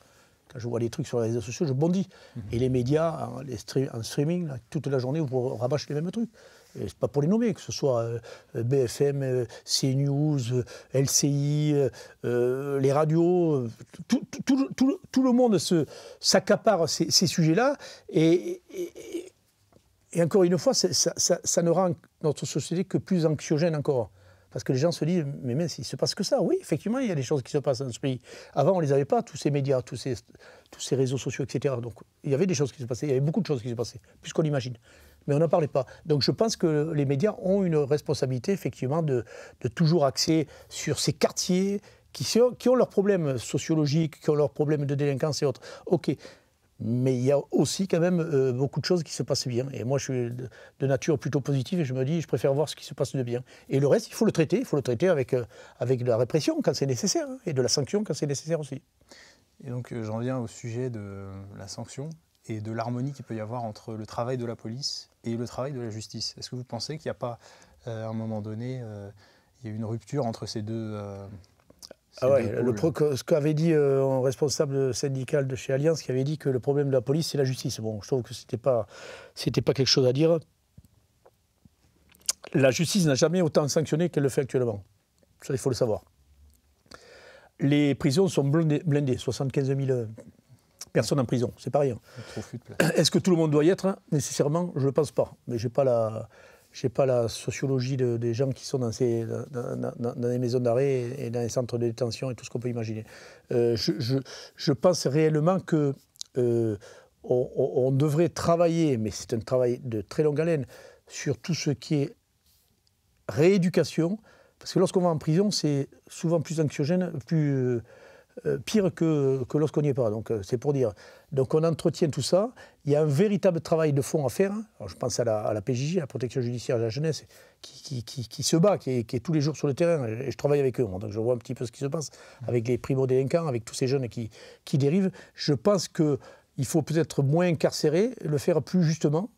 Quand je vois les trucs sur les réseaux sociaux, je bondis. Mhm. Et les médias, en, les streaming, toute la journée, vous rabâchez les mêmes trucs. Et c'est pas pour les nommer, que ce soit euh, BFM, euh, CNews, euh, LCI, les radios, tout, le monde s'accapare ces, ces sujets-là. Et, encore une fois, ça, ne rend notre société que plus anxiogène encore. Parce que les gens se disent, mais mince, il se passe que ça. Oui, effectivement, il y a des choses qui se passent dans ce pays. Avant, on ne les avait pas, tous ces médias, tous ces, tous ces réseaux sociaux, etc. Donc, il y avait des choses qui se passaient, il y avait beaucoup de choses qui se passaient, plus qu'on l'imagine. Mais on n'en parlait pas. Donc, je pense que les médias ont une responsabilité, effectivement, de, toujours axer sur ces quartiers qui, qui ont leurs problèmes sociologiques, qui ont leurs problèmes de délinquance et autres. OK mais il y a aussi quand même euh, beaucoup de choses qui se passent bien. Et moi, je suis de, nature plutôt positive et je me dis, je préfère voir ce qui se passe de bien. Et le reste, il faut le traiter. Il faut le traiter avec, euh, avec de la répression quand c'est nécessaire hein, et de la sanction quand c'est nécessaire aussi. Et donc, euh, j'en viens au sujet de la sanction et de l'harmonie qu'il peut y avoir entre le travail de la police et le travail de la justice. Est-ce que vous pensez qu'il n'y a pas, à un moment donné, il y a une rupture entre ces deux ah ouais, ce qu'avait dit euh, un responsable syndical de chez Alliance, qui avait dit que le problème de la police, c'est la justice. Bon, je trouve que c'était pas, pas quelque chose à dire. La justice n'a jamais autant sanctionné qu'elle le fait actuellement. Ça, il faut le savoir. Les prisons sont blindées, 75 000 euh, personnes en prison, c'est pas rien. Est-ce que tout le monde doit y être hein, Nécessairement, je ne pense pas. Mais j'ai pas la, je n'ai pas la sociologie des gens qui sont dans, ces, dans, les maisons d'arrêt et dans les centres de détention et tout ce qu'on peut imaginer. Euh, je, pense réellement qu'on euh, devrait travailler, mais c'est un travail de très longue haleine, sur tout ce qui est rééducation, parce que lorsqu'on va en prison, c'est souvent plus anxiogène, plus euh, euh, pire que, lorsqu'on n'y est pas. Donc euh, c'est pour dire. Donc on entretient tout ça. Il y a un véritable travail de fond à faire. je pense à la, à la, PJJ, la protection judiciaire de la jeunesse, qui, qui, se bat, qui est, tous les jours sur le terrain. Et je travaille avec eux, donc je vois un petit peu ce qui se passe avec les primo-délinquants, avec tous ces jeunes qui, dérivent. Je pense qu'il faut peut-être moins incarcérer, le faire plus justement,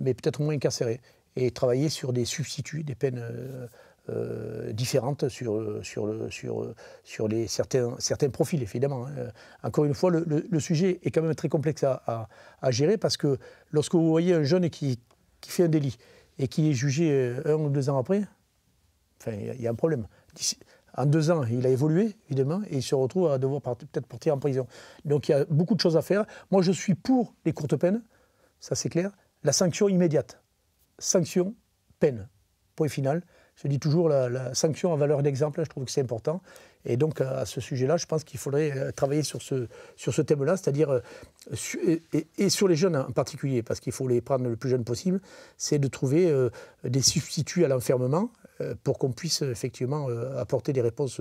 mais peut-être moins incarcérer. Et travailler sur des substituts, des peines. Euh, euh, différentes sur, sur, sur, sur les, certains, certains profils, évidemment. Hein. Euh, encore une fois, le, sujet est quand même très complexe à, gérer parce que lorsque vous voyez un jeune qui, qui fait un délit et qui est jugé euh, un ou deux ans après, enfin, il y, y, a un problème. En deux ans, il a évolué, évidemment, et il se retrouve à devoir peut-être partir en prison. Donc il y a beaucoup de choses à faire. Moi, je suis pour les courtes peines, ça c'est clair. La sanction immédiate. Sanction, peine. Point final je dis toujours la, sanction en valeur d'exemple, je trouve que c'est important. Et donc, à ce sujet-là, je pense qu'il faudrait euh, travailler sur ce, sur ce thème-là, c'est-à-dire, euh, et, sur les jeunes en particulier, parce qu'il faut les prendre le plus jeune possible, c'est de trouver euh, des substituts à l'enfermement pour qu'on puisse effectivement apporter des réponses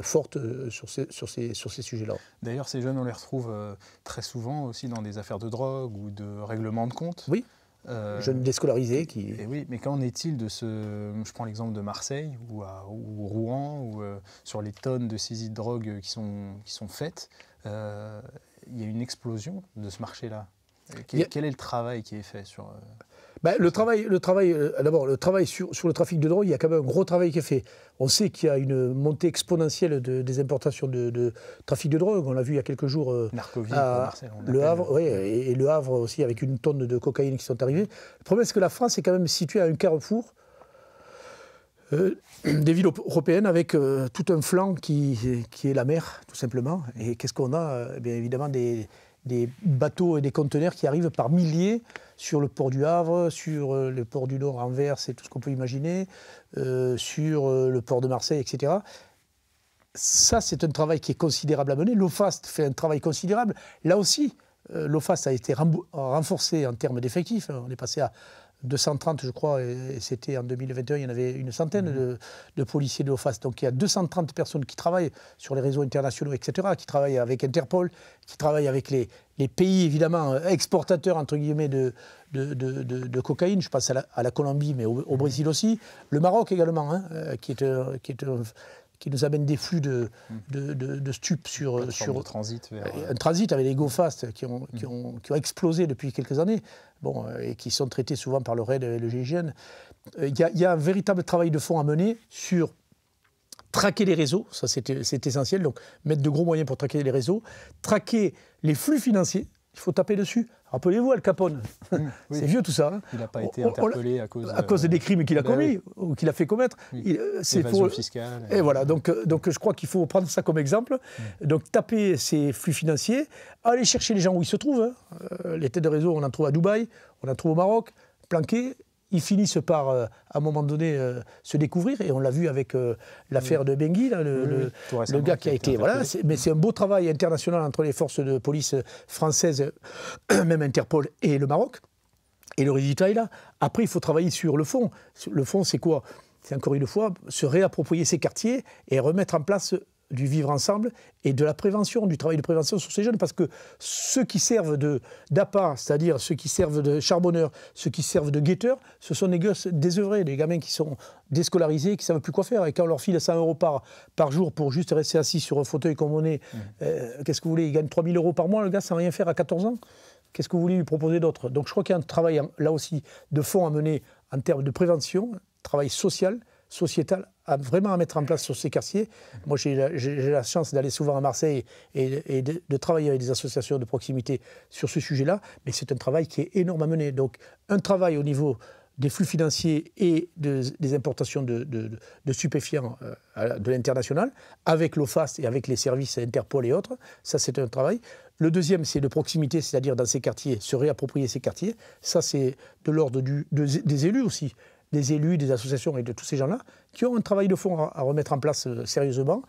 fortes sur ces, sur ces, sur ces sujets-là. D'ailleurs, ces jeunes, on les retrouve très souvent aussi dans des affaires de drogue ou de règlement de compte. Oui, euh, jeunes déscolarisés qui. oui, mais qu'en est-il de ce. Je prends l'exemple de Marseille ou, à, Rouen, ou euh, sur les tonnes de saisies de drogue qui sont, faites. Euh, il y a une explosion de ce marché-là. Quel, est le travail qui est fait sur. Euh, bah, le travail, le travail, euh, d'abord, le travail sur, le trafic de drogue, il y a quand même un gros travail qui est fait. On sait qu'il y a une montée exponentielle des importations de, trafic de drogue. On l'a vu il y a quelques jours euh, à Marseille, Le Havre, oui, et, Le Havre aussi, avec une tonne de cocaïne qui sont arrivées. Le problème, c'est que la France est quand même située à un carrefour des villes européennes avec tout un flanc qui, qui, est la mer, tout simplement. Et qu'est-ce qu'on a eh Bien évidemment, des des bateaux et des conteneurs qui arrivent par milliers sur le port du Havre, sur euh, le port du Nord, Anvers et tout ce qu'on peut imaginer, euh, sur euh, le port de Marseille, etc. Ça, c'est un travail qui est considérable à mener. L'OFAST fait un travail considérable. Là aussi, l'OFAST a été renforcé en termes d'effectifs. On est passé à, 230, je crois, et c'était en 2021, il y en avait une centaine de, policiers de l'OFAS. Donc il y a 230 personnes qui travaillent sur les réseaux internationaux, etc., qui travaillent avec Interpol, qui travaillent avec les, pays, évidemment, euh, exportateurs, entre guillemets, de, cocaïne. Je passe à la, Colombie, mais au, Brésil aussi. Le Maroc également, hein, euh, euh, qui nous amène des flux de, de, stupes sur, sur transit un transit avec les GoFast, mm. qui ont explosé depuis quelques années. Euh, et qui sont traités souvent par le RAID et le GIGN. Euh, il y, a, y a un véritable travail de fond à mener sur traquer les réseaux, ça c'est essentiel, donc mettre de gros moyens pour traquer les réseaux, traquer les flux financiers, il faut taper dessus. Rappelez-vous Al Capone, mmh, c'est vieux tout ça. Hein. Il n'a pas été interpellé à, cause, à cause euh, des crimes qu'il a ben commis ou qu'il a fait commettre. Euh, c'est Et, voilà, donc, euh, donc je crois qu'il faut prendre ça comme exemple. Mmh. Donc taper ces flux financiers, aller chercher les gens où ils se trouvent. Hein. les têtes de réseau, on en trouve à Dubaï, on en trouve au Maroc, planqués ils finissent par, euh, à un moment donné, euh, se découvrir. Et on l'a vu avec euh, l'affaire de Bengui, le, gars qui a été. Voilà, mais c'est un beau travail international entre les forces de police françaises, même Interpol et le Maroc. Et le résultat là. Après, il faut travailler sur le fond. Le fond, c'est quoi C'est encore une fois se réapproprier ces quartiers et remettre en place du vivre ensemble et de la prévention, du travail de prévention sur ces jeunes, parce que ceux qui servent de d'appât, c'est-à-dire ceux qui servent de charbonneurs, ceux qui servent de guetteurs, ce sont des gosses désœuvrés, des gamins qui sont déscolarisés, qui ne savent plus quoi faire. Et quand on leur file 100 euros par, par jour pour juste rester assis sur un fauteuil comme on mmh. euh, qu'est-ce que vous voulez ils gagnent 3000 euros par mois, le gars, sans rien faire à 14 ans. Qu'est-ce que vous voulez lui proposer d'autre Donc je crois qu'il y a un travail, là aussi, de fond à mener en termes de prévention, travail social, sociétale à vraiment à mettre en place sur ces quartiers. Moi, j'ai la, chance d'aller souvent à Marseille et, de, travailler avec des associations de proximité sur ce sujet-là, mais c'est un travail qui est énorme à mener. Donc, un travail au niveau des flux financiers et des importations de, de stupéfiants euh, de l'international, avec l'OFAST et avec les services Interpol et autres, ça c'est un travail. Le deuxième, c'est de proximité, c'est-à-dire dans ces quartiers, se réapproprier ces quartiers. Ça, c'est de l'ordre des élus aussi des élus, des associations et de tous ces gens-là, qui ont un travail de fond à, remettre en place euh, sérieusement.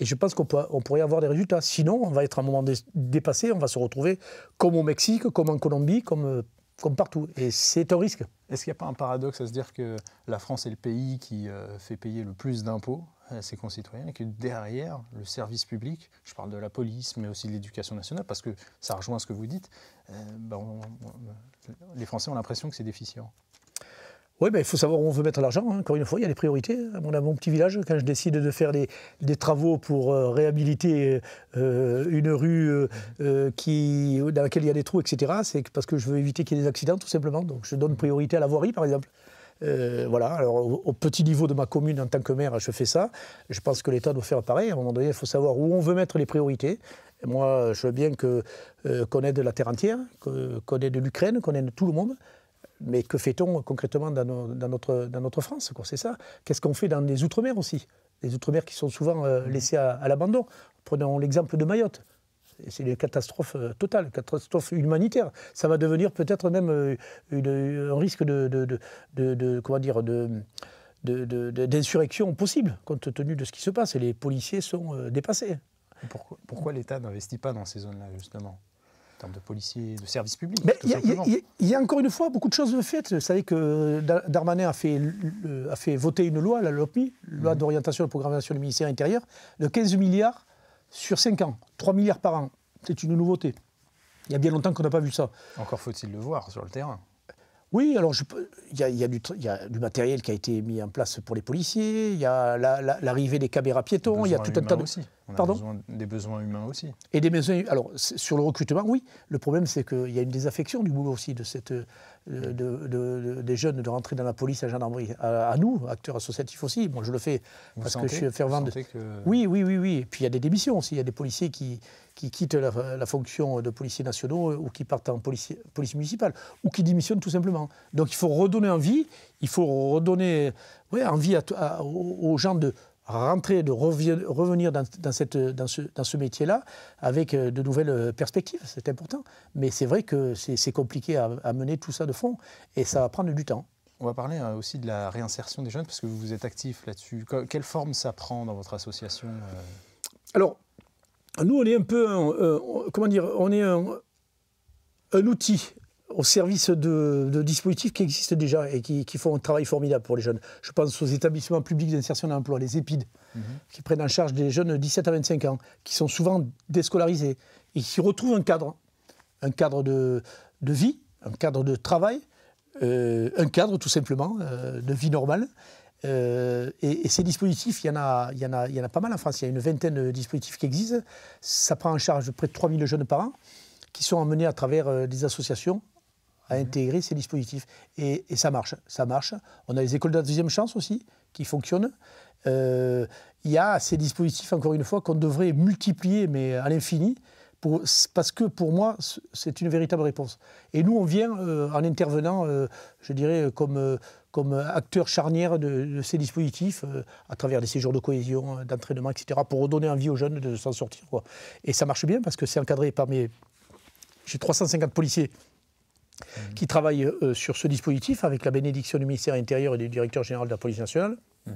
Et je pense qu'on on pourrait avoir des résultats. Sinon, on va être à un moment dépassé, on va se retrouver comme au Mexique, comme en Colombie, comme, euh, comme partout. Et c'est un risque. Est-ce qu'il n'y a pas un paradoxe à se dire que la France est le pays qui euh, fait payer le plus d'impôts à ses concitoyens et que derrière le service public, je parle de la police, mais aussi de l'éducation nationale, parce que ça rejoint ce que vous dites, ben, les Français ont l'impression que c'est déficient oui, ben, il faut savoir où on veut mettre l'argent. Hein. Encore une fois, il y a des priorités. Dans hein. mon, petit village, quand je décide de faire des, travaux pour euh, réhabiliter euh, une rue euh, dans laquelle il y a des trous, etc., c'est parce que je veux éviter qu'il y ait des accidents, tout simplement. Donc je donne priorité à la voirie, par exemple. voilà, alors au, petit niveau de ma commune en tant que maire, je fais ça. Je pense que l'État doit faire pareil. À un moment donné, il faut savoir où on veut mettre les priorités. moi, je veux bien qu'on aide la terre entière, qu'on aide l'Ukraine, qu'on aide tout le monde mais que fait-on concrètement dans, notre, France C'est ça. Qu'est-ce qu'on fait dans les Outre-mer aussi Les Outre-mer qui sont souvent laissées euh, mmh. laissés à, l'abandon. Prenons l'exemple de Mayotte. C'est une catastrophe euh, totale, catastrophe humanitaire. Ça va devenir peut-être même euh, un risque de, d'insurrection possible compte tenu de ce qui se passe et les policiers sont dépassés. pourquoi l'État n'investit pas dans ces zones-là justement en termes de policiers, de services publics. Il y, a encore une fois beaucoup de choses faites. Vous savez que Darmanin a fait, voter une loi, la LOPI, loi mhm. d'orientation et de programmation du ministère intérieur, de 15 milliards sur 5 ans, 3 milliards par an. C'est une nouveauté. Il y a bien longtemps qu'on n'a pas vu ça. Encore faut-il le voir sur le terrain. Oui, alors il y, y, a du matériel qui a été mis en place pour les policiers, il y a l'arrivée des caméras piétons, il y a tout un tas de... Aussi. On a des besoins humains aussi. Et des besoins. Alors, sur le recrutement, oui. Le problème, c'est qu'il y a une désaffection du boulot aussi de cette, euh, des jeunes de rentrer dans la police, à gendarmerie. À, nous, acteurs associatifs aussi. Bon, je le fais parce que je suis fervent. de... Oui, oui, oui, oui. Et puis, il y a des démissions aussi. Il y a des policiers qui, qui quittent la, fonction de policiers nationaux euh, ou qui partent en police, municipale ou qui démissionnent tout simplement. Donc, il faut redonner envie. Il faut redonner envie aux gens de rentrer, de revenir dans, cette, dans ce, dans ce métier-là avec euh, de nouvelles euh, perspectives, c'est important. Mais c'est vrai que c'est compliqué à, mener tout ça de fond et ça va prendre du temps. On va parler hein, aussi de la réinsertion des jeunes parce que vous êtes actif là-dessus. Quelle forme ça prend dans votre association euh Alors, nous, on est un peu, comment dire, on est un outil au service de, dispositifs qui existent déjà et qui, font un travail formidable pour les jeunes. Je pense aux établissements publics d'insertion d'emploi, les EPID, mhm. qui prennent en charge des jeunes de 17 à 25 ans, qui sont souvent déscolarisés et qui retrouvent un cadre, un cadre de, vie, un cadre de travail, euh, un cadre tout simplement euh, de vie normale. Euh, et, ces dispositifs, il y, en a, pas mal en France. Il y a une vingtaine de dispositifs qui existent. Ça prend en charge près de 3000 jeunes par an qui sont emmenés à travers des associations à mhm. intégrer ces dispositifs. Et, ça marche, ça marche. On a les écoles de la deuxième chance aussi qui fonctionnent. Euh, il y a ces dispositifs, encore une fois, qu'on devrait multiplier, mais à l'infini, parce que pour moi, c'est une véritable réponse. Et nous, on vient euh, en intervenant, euh, je dirais, comme, comme acteur charnière de, ces dispositifs, à travers des séjours de cohésion, d'entraînement, etc., pour redonner envie aux jeunes de s'en sortir. Et ça marche bien parce que c'est encadré par mes... J'ai 350 policiers Mmh. qui travaille euh, sur ce dispositif avec la bénédiction du ministère intérieur et du directeur général de la police nationale. Mmh.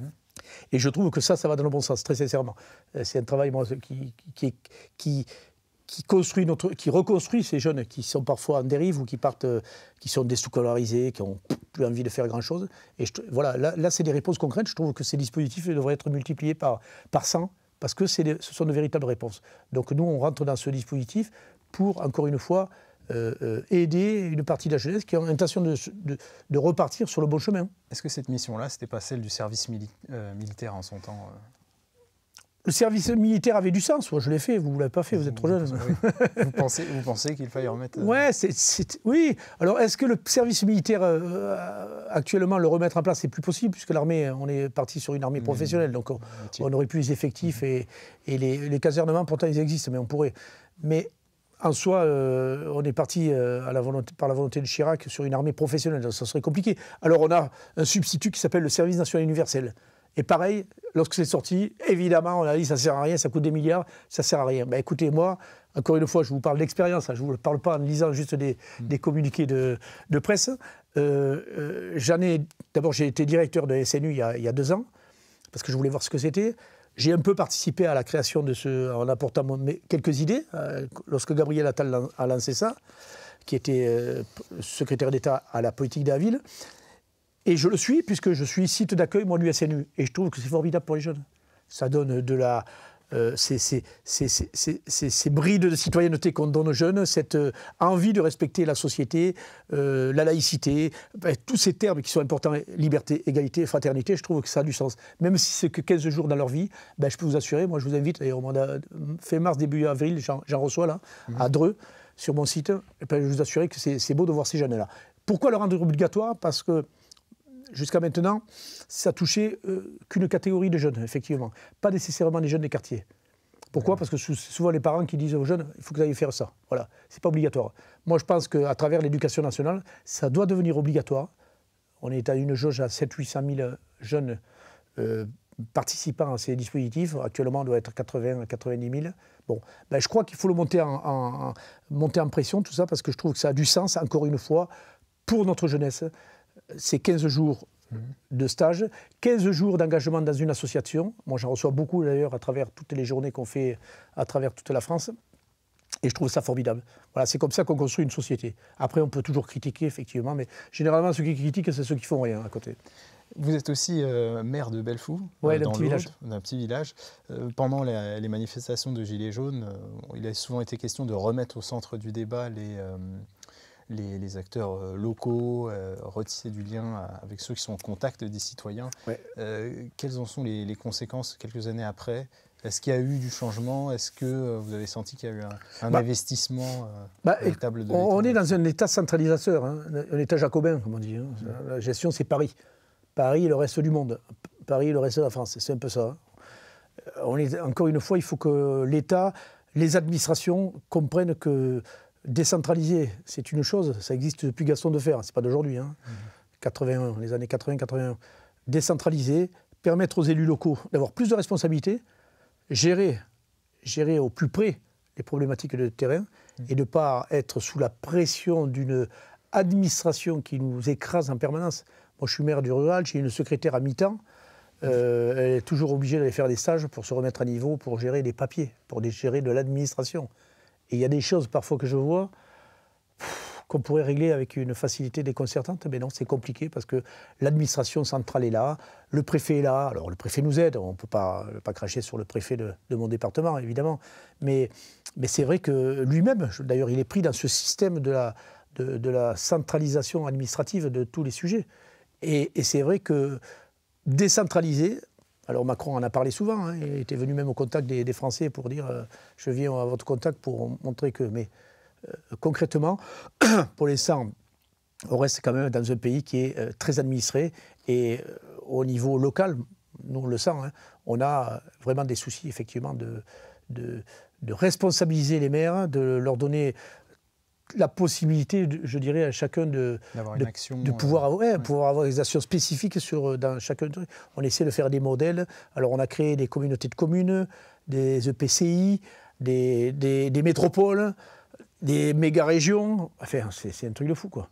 Et je trouve que ça, ça va dans le bon sens, très sincèrement. Euh, c'est un travail qui, construit notre, qui reconstruit ces jeunes qui sont parfois en dérive ou qui partent, euh, qui sont déscolarisés, qui n'ont plus envie de faire grand-chose. Et voilà, là, c'est des réponses concrètes. Je trouve que ces dispositifs devraient être multipliés par, par 100 parce que ce sont de véritables réponses. Donc nous, on rentre dans ce dispositif pour, encore une fois, euh, euh, aider une partie de la jeunesse qui a l'intention de, de, repartir sur le bon chemin. Est-ce que cette mission-là, ce n'était pas celle du service euh, militaire en son temps Le service militaire avait du sens, moi je l'ai fait, vous ne l'avez pas fait, vous êtes trop jeune. vous pensez, vous pensez qu'il fallait remettre... Ouais, c oui, alors est-ce que le service militaire, actuellement, le remettre en place, c'est plus possible, puisque l'armée, on est parti sur une armée mmh. professionnelle, donc on aurait plus les effectifs, mmh. et, les, les casernements, pourtant ils existent, mais on pourrait... Mais en soi, euh, on est parti euh, par la volonté de Chirac sur une armée professionnelle, ça serait compliqué. Alors on a un substitut qui s'appelle le service national universel. Et pareil, lorsque c'est sorti, évidemment, on a dit ça sert à rien, ça coûte des milliards, ça sert à rien. Ben, écoutez, moi, encore une fois, je vous parle d'expérience, hein. je ne vous parle pas en lisant juste des, mm. communiqués de, presse. Euh, euh D'abord, j'ai été directeur de SNU il y a deux ans, parce que je voulais voir ce que c'était. J'ai un peu participé à la création de ce, en apportant quelques idées. Euh, lorsque Gabriel Attal a lancé ça, qui était euh, secrétaire d'État à la politique de la ville, et je le suis puisque je suis site d'accueil, moi, l'USNU. Et je trouve que c'est formidable pour les jeunes. Ça donne de la, euh, ces, brides de citoyenneté qu'on donne aux jeunes, cette euh, envie de respecter la société, euh, la laïcité, tous ces termes qui sont importants, liberté, égalité, fraternité, je trouve que ça a du sens. Même si c'est que 15 jours dans leur vie, ben, je peux vous assurer, moi je vous invite, d'ailleurs, fin mars, début avril, j'en reçois là, mhm. à Dreux, sur mon site, et ben, je vous assurer que c'est beau de voir ces jeunes-là. Pourquoi le rendre obligatoire Parce que jusqu'à maintenant, ça touchait euh, qu'une catégorie de jeunes, effectivement. Pas nécessairement les jeunes des quartiers. Pourquoi Parce que souvent les parents qui disent aux jeunes, il faut que vous ayez faire ça. Voilà, c'est pas obligatoire. Moi, je pense qu'à travers l'éducation nationale, ça doit devenir obligatoire. On est à une jauge à 700-800 000 jeunes euh, participants à ces dispositifs. Actuellement, on doit être 80-90 000. Bon, ben, je crois qu'il faut le monter en pression, tout ça, parce que je trouve que ça a du sens, encore une fois, pour notre jeunesse c'est 15 jours de stage, 15 jours d'engagement dans une association. Moi, j'en reçois beaucoup d'ailleurs à travers toutes les journées qu'on fait à travers toute la France. Et je trouve ça formidable. Voilà, c'est comme ça qu'on construit une société. Après, on peut toujours critiquer, effectivement, mais généralement, ceux qui critiquent, c'est ceux qui font rien à côté. Vous êtes aussi euh, maire de Belfou, euh, dans d'un petit village. petit euh, village. pendant les manifestations de Gilets jaunes, il a souvent été question de remettre au centre du débat les, les, acteurs euh, locaux, euh, retisser du lien euh, avec ceux qui sont en contact des citoyens. quelles en sont les, conséquences quelques années après Est-ce qu'il y a eu du changement Est-ce que vous avez senti qu'il y a eu un, bah, investissement bah, on, est dans un État centralisateur, hein, un État jacobin, comme on dit. Hein. Mmh. La gestion, c'est Paris. Paris et le reste du monde. Paris et le reste de la France. C'est un peu ça. Hein. On est, encore une fois, il faut que l'État, les administrations comprennent que Décentraliser, c'est une chose, ça existe depuis Gaston de Fer, hein, c'est pas d'aujourd'hui, 81, hein. les années 80-81. Décentraliser, permettre aux élus locaux d'avoir plus de responsabilités, gérer, gérer au plus près les problématiques de terrain mmh. et ne pas être sous la pression d'une administration qui nous écrase en permanence. Moi, je suis maire du rural, j'ai une secrétaire à mi-temps. Euh, elle est toujours obligée d'aller faire des stages pour se remettre à niveau, pour gérer des papiers, pour gérer de l'administration. Et il y a des choses parfois que je vois qu'on pourrait régler avec une facilité déconcertante, mais non, c'est compliqué parce que l'administration centrale est là, le préfet est là. Alors le préfet nous aide, on ne peut pas, pas cracher sur le préfet de, mon département, évidemment. Mais, c'est vrai que lui-même, d'ailleurs, il est pris dans ce système de la, centralisation administrative de tous les sujets. Et, et c'est vrai que décentraliser, alors Macron en a parlé souvent, hein. il était venu même au contact des, Français pour dire euh, je viens à votre contact pour montrer que. Mais euh, concrètement, pour l'instant, on reste quand même dans un pays qui est euh, très administré et au niveau local, nous on le sent, hein, on a vraiment des soucis effectivement de responsabiliser les maires, de leur donner la possibilité, je dirais, à chacun de, de, de pouvoir, euh, pouvoir avoir des actions spécifiques sur, euh, dans chacun. On essaie de faire des modèles. Alors, on a créé des communautés de communes, des EPCI, des, métropoles, des méga-régions. Enfin, c'est un truc de fou, quoi.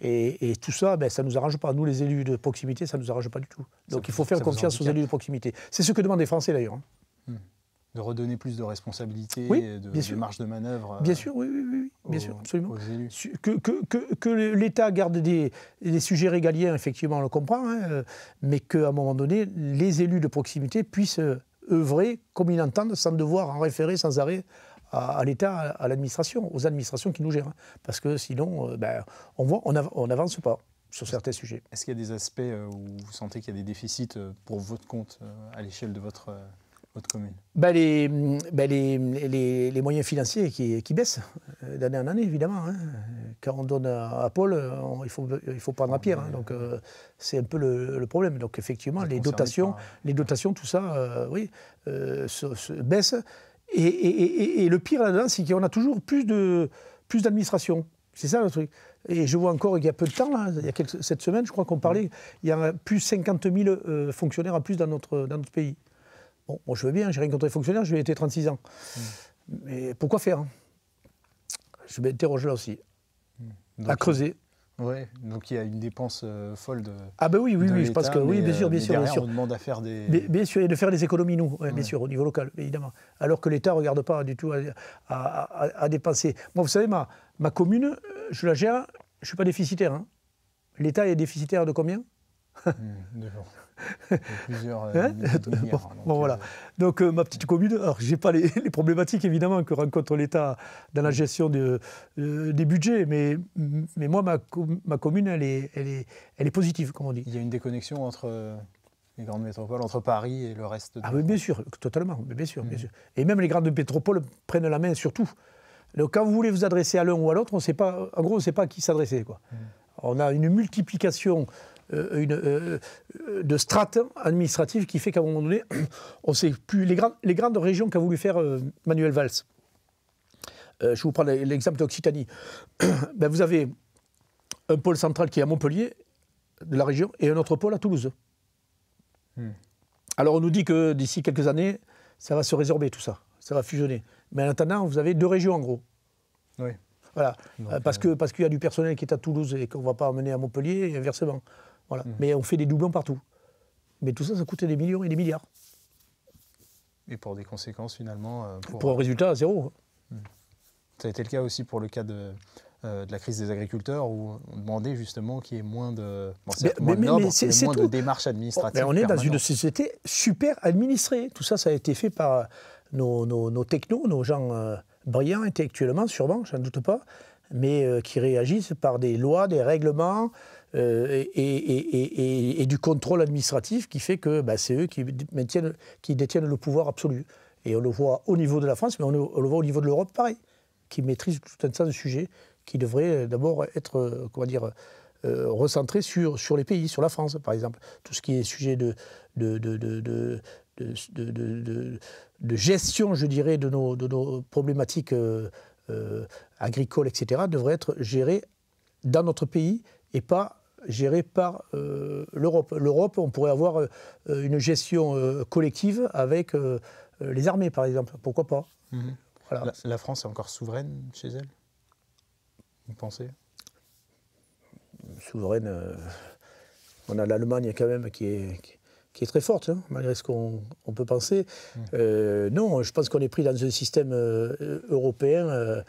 Et, tout ça, ben, ça ne nous arrange pas. Nous, les élus de proximité, ça ne nous arrange pas du tout. Donc, il faut faire confiance aux élus de proximité. C'est ce que demandent les Français, d'ailleurs. Hein de redonner plus de responsabilités, de, marge de manœuvre. Euh, bien sûr, oui, oui, oui bien sûr, absolument. Que, l'État garde des, sujets régaliens, effectivement, on le comprend, hein, euh, mais qu'à un moment donné, les élus de proximité puissent euh, œuvrer comme ils l'entendent, sans devoir en référer sans arrêt à, l'État, à, l'administration, aux administrations qui nous gèrent. Hein. parce que sinon, ben, voit, on n'avance pas sur certains sujets. Est-ce qu'il y a des aspects où vous sentez qu'il y a des déficits pour votre compte à l'échelle de votre bah, bah, les, moyens financiers qui, baissent euh, d'année en année, évidemment. Hein. Quand on donne à, Paul, il, faut, il faut prendre à Pierre. Hein. donc euh, c'est un peu le, problème. Donc effectivement, les dotations, euh, les dotations, tout ça, oui, baissent. Et, le pire là-dedans, c'est qu'on a toujours plus d'administration. Plus c'est ça le truc. Et je vois encore, il y a peu de temps, là, il y a quelques, cette semaine, je crois qu'on parlait, il y a plus de 50 000 fonctionnaires en plus dans notre, dans notre pays. Bon, moi je veux bien, j'ai rencontré des je lui ai été 36 ans. Mm. Mais pourquoi faire hein Je m'interroge là aussi. Mm. à creuser. Oui, donc il y a une dépense euh, folle de. Ah ben bah oui, oui, oui, je pense que oui, bien sûr, euh, bien sûr, On demande à faire des. Bien, sûr, et de faire des économies nous, bien sûr, au niveau local, évidemment. Alors que l'État ne regarde pas du tout à, dépenser. Moi, vous savez, ma, ma commune, euh, je la gère, je suis pas déficitaire. Hein. L'État est déficitaire de combien Hmm, plusieurs, euh, hein hein, donc, voilà. Euh, donc euh, ma petite commune, alors n'ai pas les, problématiques évidemment que rencontre l'État dans la hmm. gestion des budgets, mais, mais moi ma, commune elle est, elle est, elle est positive comme on dit. Il y a une déconnexion entre les grandes métropoles, entre Paris et le reste. De ah oui bien sûr, totalement, bien sûr, bien hmm. Et même les grandes métropoles prennent la main sur tout. quand vous voulez vous adresser à l'un ou à l'autre, on sait pas, en gros on ne sait pas à qui s'adresser On a une multiplication euh, une, euh, de strates administrative qui fait qu'à un moment donné, on ne sait plus. Les, grandes, les grandes régions qu'a voulu faire euh, Manuel Valls, je vous prends l'exemple d'Occitanie. Ben vous avez un pôle central qui est à Montpellier, de la région, et un autre pôle à Toulouse. Hmm. Alors on nous dit que d'ici quelques années, ça va se résorber tout ça, ça va fusionner. Mais en attendant, vous avez deux régions en gros. Oui. Voilà, parce qu'il parce y a du personnel qui est à Toulouse et qu'on ne va pas emmener à Montpellier, et inversement. Mmh. Mais on fait des doublons partout. Mais tout ça, ça coûtait des millions et des milliards. Et pour des conséquences finalement euh, pour... un euh, résultat à zéro. Hein. Mmh. Ça a été le cas aussi pour le cas euh, de, la crise des agriculteurs où on demandait justement qu'il y ait moins de, moins de, démarches administratives. on est dans une société super administrée. Tout ça, ça a été fait par nos, technos, nos gens brillants intellectuellement, sûrement, je n'en doute pas, mais qui réagissent par des lois, des règlements, euh, et, du contrôle administratif qui fait que bah, c'est eux qui, détiennent le pouvoir absolu. Et on le voit au niveau de la France, mais on le, voit au niveau de l'Europe, pareil, qui maîtrise tout un tas de sujets qui devraient euh, d'abord être, euh, comment dire, recentrés sur, sur les pays, sur la France, par exemple. Tout ce qui est sujet de, de, de, gestion, je dirais, de nos, problématiques agricoles, etc., devrait être géré dans notre pays et pas gérée par euh, l'Europe. L'Europe, on pourrait avoir euh, une gestion euh, collective avec les armées, par exemple. Pourquoi pas mhm. la, France est encore souveraine chez elle Vous pensez Souveraine. on a l'Allemagne quand même qui est. Qui est très forte, hein, malgré ce qu'on peut penser. Mhm. non, je pense qu'on est pris dans un système européen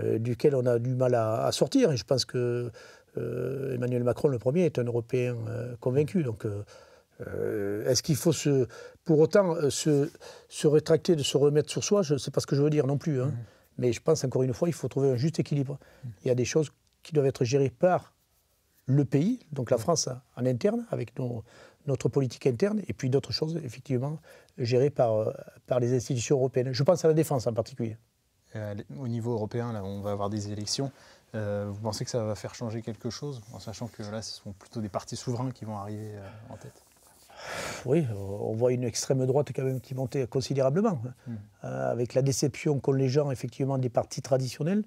duquel on a du mal à, à sortir. Et je pense que euh, Emmanuel Macron, le premier, est un Européen euh, convaincu. Donc, euh, est-ce qu'il faut se, pour autant se, rétracter, de se remettre sur soi Je ne sais pas ce que je veux dire non plus. Hein. Mm-hmm. Mais je pense, encore une fois, il faut trouver un juste équilibre. Mm-hmm. Il y a des choses qui doivent être gérées par le pays, donc la France en interne, avec notre politique interne, et puis d'autres choses, effectivement, gérées par, par les institutions européennes. Je pense à la défense en particulier. au niveau européen, là, on va avoir des élections. Euh, vous pensez que ça va faire changer quelque chose, en sachant que là, ce sont plutôt des partis souverains qui vont arriver euh, en tête oui, on voit une extrême droite quand même qui montait considérablement. Hein. Hmm. Euh, avec la déception qu'ont les gens effectivement des partis traditionnels,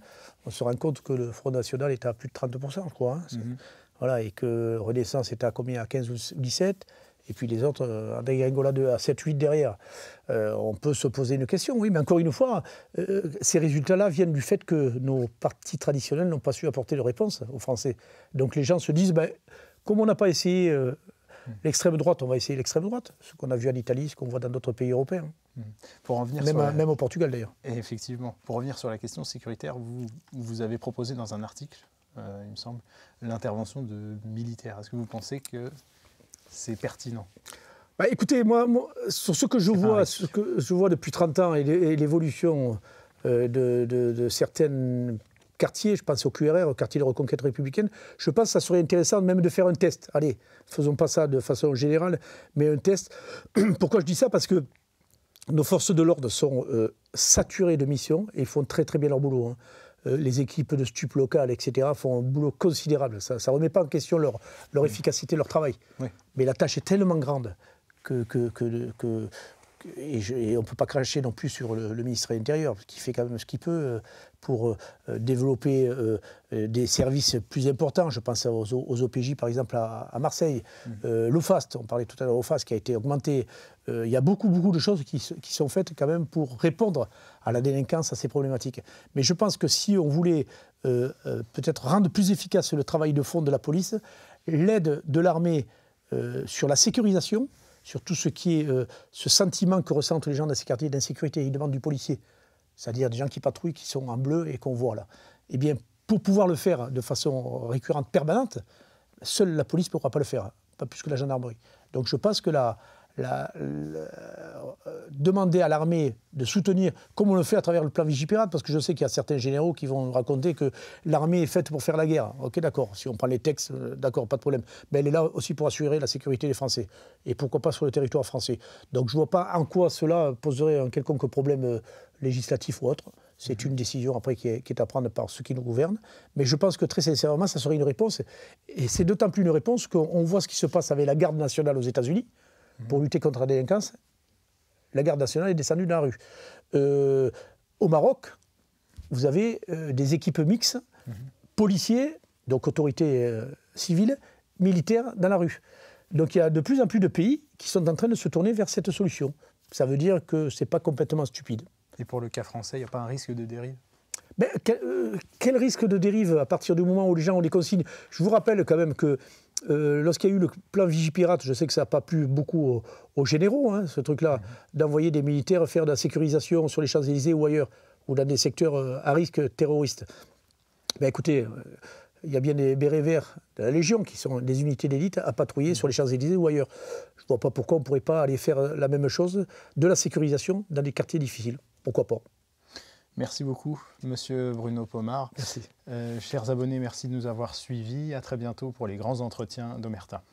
on se rend compte que le Front National est à plus de 30%, je crois. Hein. Hmm. Voilà, et que Renaissance est à combien À 15 ou 17 et puis les autres euh, un 2 à 7-8 derrière. Euh, on peut se poser une question, oui, mais encore une fois, euh, ces résultats-là viennent du fait que nos partis traditionnels n'ont pas su apporter de réponse aux Français. Donc les gens se disent, ben, comme on n'a pas essayé mmh. l'extrême droite, on va essayer l'extrême droite, ce qu'on a vu en Italie, ce qu'on voit dans d'autres pays européens. Mmh. Pour en même, au Portugal d'ailleurs. Effectivement. Pour revenir sur la question sécuritaire, vous, vous avez proposé dans un article, il me semble, l'intervention de militaires. Est-ce que vous pensez que c'est pertinent bah, Écoutez, moi, sur ce que je vois, ce que je vois depuis 30 ans et l'évolution euh, de, certains quartiers, je pense au QRR, au quartier de reconquête républicaine, je pense que ça serait intéressant même de faire un test. Allez, faisons pas ça de façon générale, mais un test. Pourquoi je dis ça Parce que nos forces de l'ordre sont euh, saturées de missions et font très très bien leur boulot. Hein. Euh, les équipes de stup locales, etc., font un boulot considérable. Ça ne remet pas en question leur, efficacité, leur travail. Mais la tâche est tellement grande que et, on ne peut pas cracher non plus sur le, ministre de l'Intérieur, qui fait quand même ce qu'il peut euh, pour euh, euh, développer des services plus importants. Je pense aux, OPJ, par exemple, à, Marseille. Mmh. L'OFAST, on parlait tout à l'heure l'OFAST qui a été augmenté. Il y a beaucoup, beaucoup de choses qui, sont faites quand même pour répondre à la délinquance, à ces problématiques. Mais je pense que si on voulait peut-être rendre plus efficace le travail de fond de la police, l'aide de l'armée sur la sécurisation, sur tout ce qui est euh, ce sentiment que ressentent les gens dans ces quartiers d'insécurité. Ils demandent du policier, c'est-à-dire des gens qui patrouillent, qui sont en bleu et qu'on voit là. Eh bien, pour pouvoir le faire de façon récurrente, permanente, seule la police ne pourra pas le faire, pas plus que la gendarmerie. Donc je pense que la, euh, demander à l'armée de soutenir, comme on le fait à travers le plan Vigipirate, parce que je sais qu'il y a certains généraux qui vont raconter que l'armée est faite pour faire la guerre. Ok, d'accord, si on prend les textes, euh, d'accord, pas de problème. Mais elle est là aussi pour assurer la sécurité des Français, et pourquoi pas sur le territoire français. Donc je ne vois pas en quoi cela poserait un quelconque problème euh, législatif ou autre. C'est mhm. une décision après qui est, qui est, à prendre par ceux qui nous gouvernent. Mais je pense que très sincèrement, ça serait une réponse. Et c'est d'autant plus une réponse qu'on voit ce qui se passe avec la garde nationale aux États-Unis pour lutter contre la délinquance, la garde nationale est descendue dans la rue. Euh, au Maroc, vous avez euh, des équipes mixtes, mhm. policiers, donc autorités euh, civiles, militaires dans la rue. Donc il y a de plus en plus de pays qui sont en train de se tourner vers cette solution. Ça veut dire que ce n'est pas complètement stupide. Et pour le cas français, il n'y a pas un risque de dérive ben, quel, quel, risque de dérive à partir du moment où les gens ont des consignes Je vous rappelle quand même que euh, lorsqu'il y a eu le plan Vigipirate, je sais que ça n'a pas plu beaucoup aux, généraux, hein, ce truc-là, mhm. d'envoyer des militaires faire de la sécurisation sur les Champs-Élysées ou ailleurs, ou dans des secteurs euh, à risque terroriste. Ben, écoutez, euh, il y a bien des bérets verts de la Légion, qui sont des unités d'élite, à patrouiller mhm. sur les Champs-Élysées ou ailleurs. Je ne vois pas pourquoi on ne pourrait pas aller faire la même chose de la sécurisation dans des quartiers difficiles. Pourquoi pas Merci beaucoup, Monsieur Bruno Pomard. Merci. Euh, chers abonnés, merci de nous avoir suivis. À très bientôt pour les grands entretiens d'Omerta.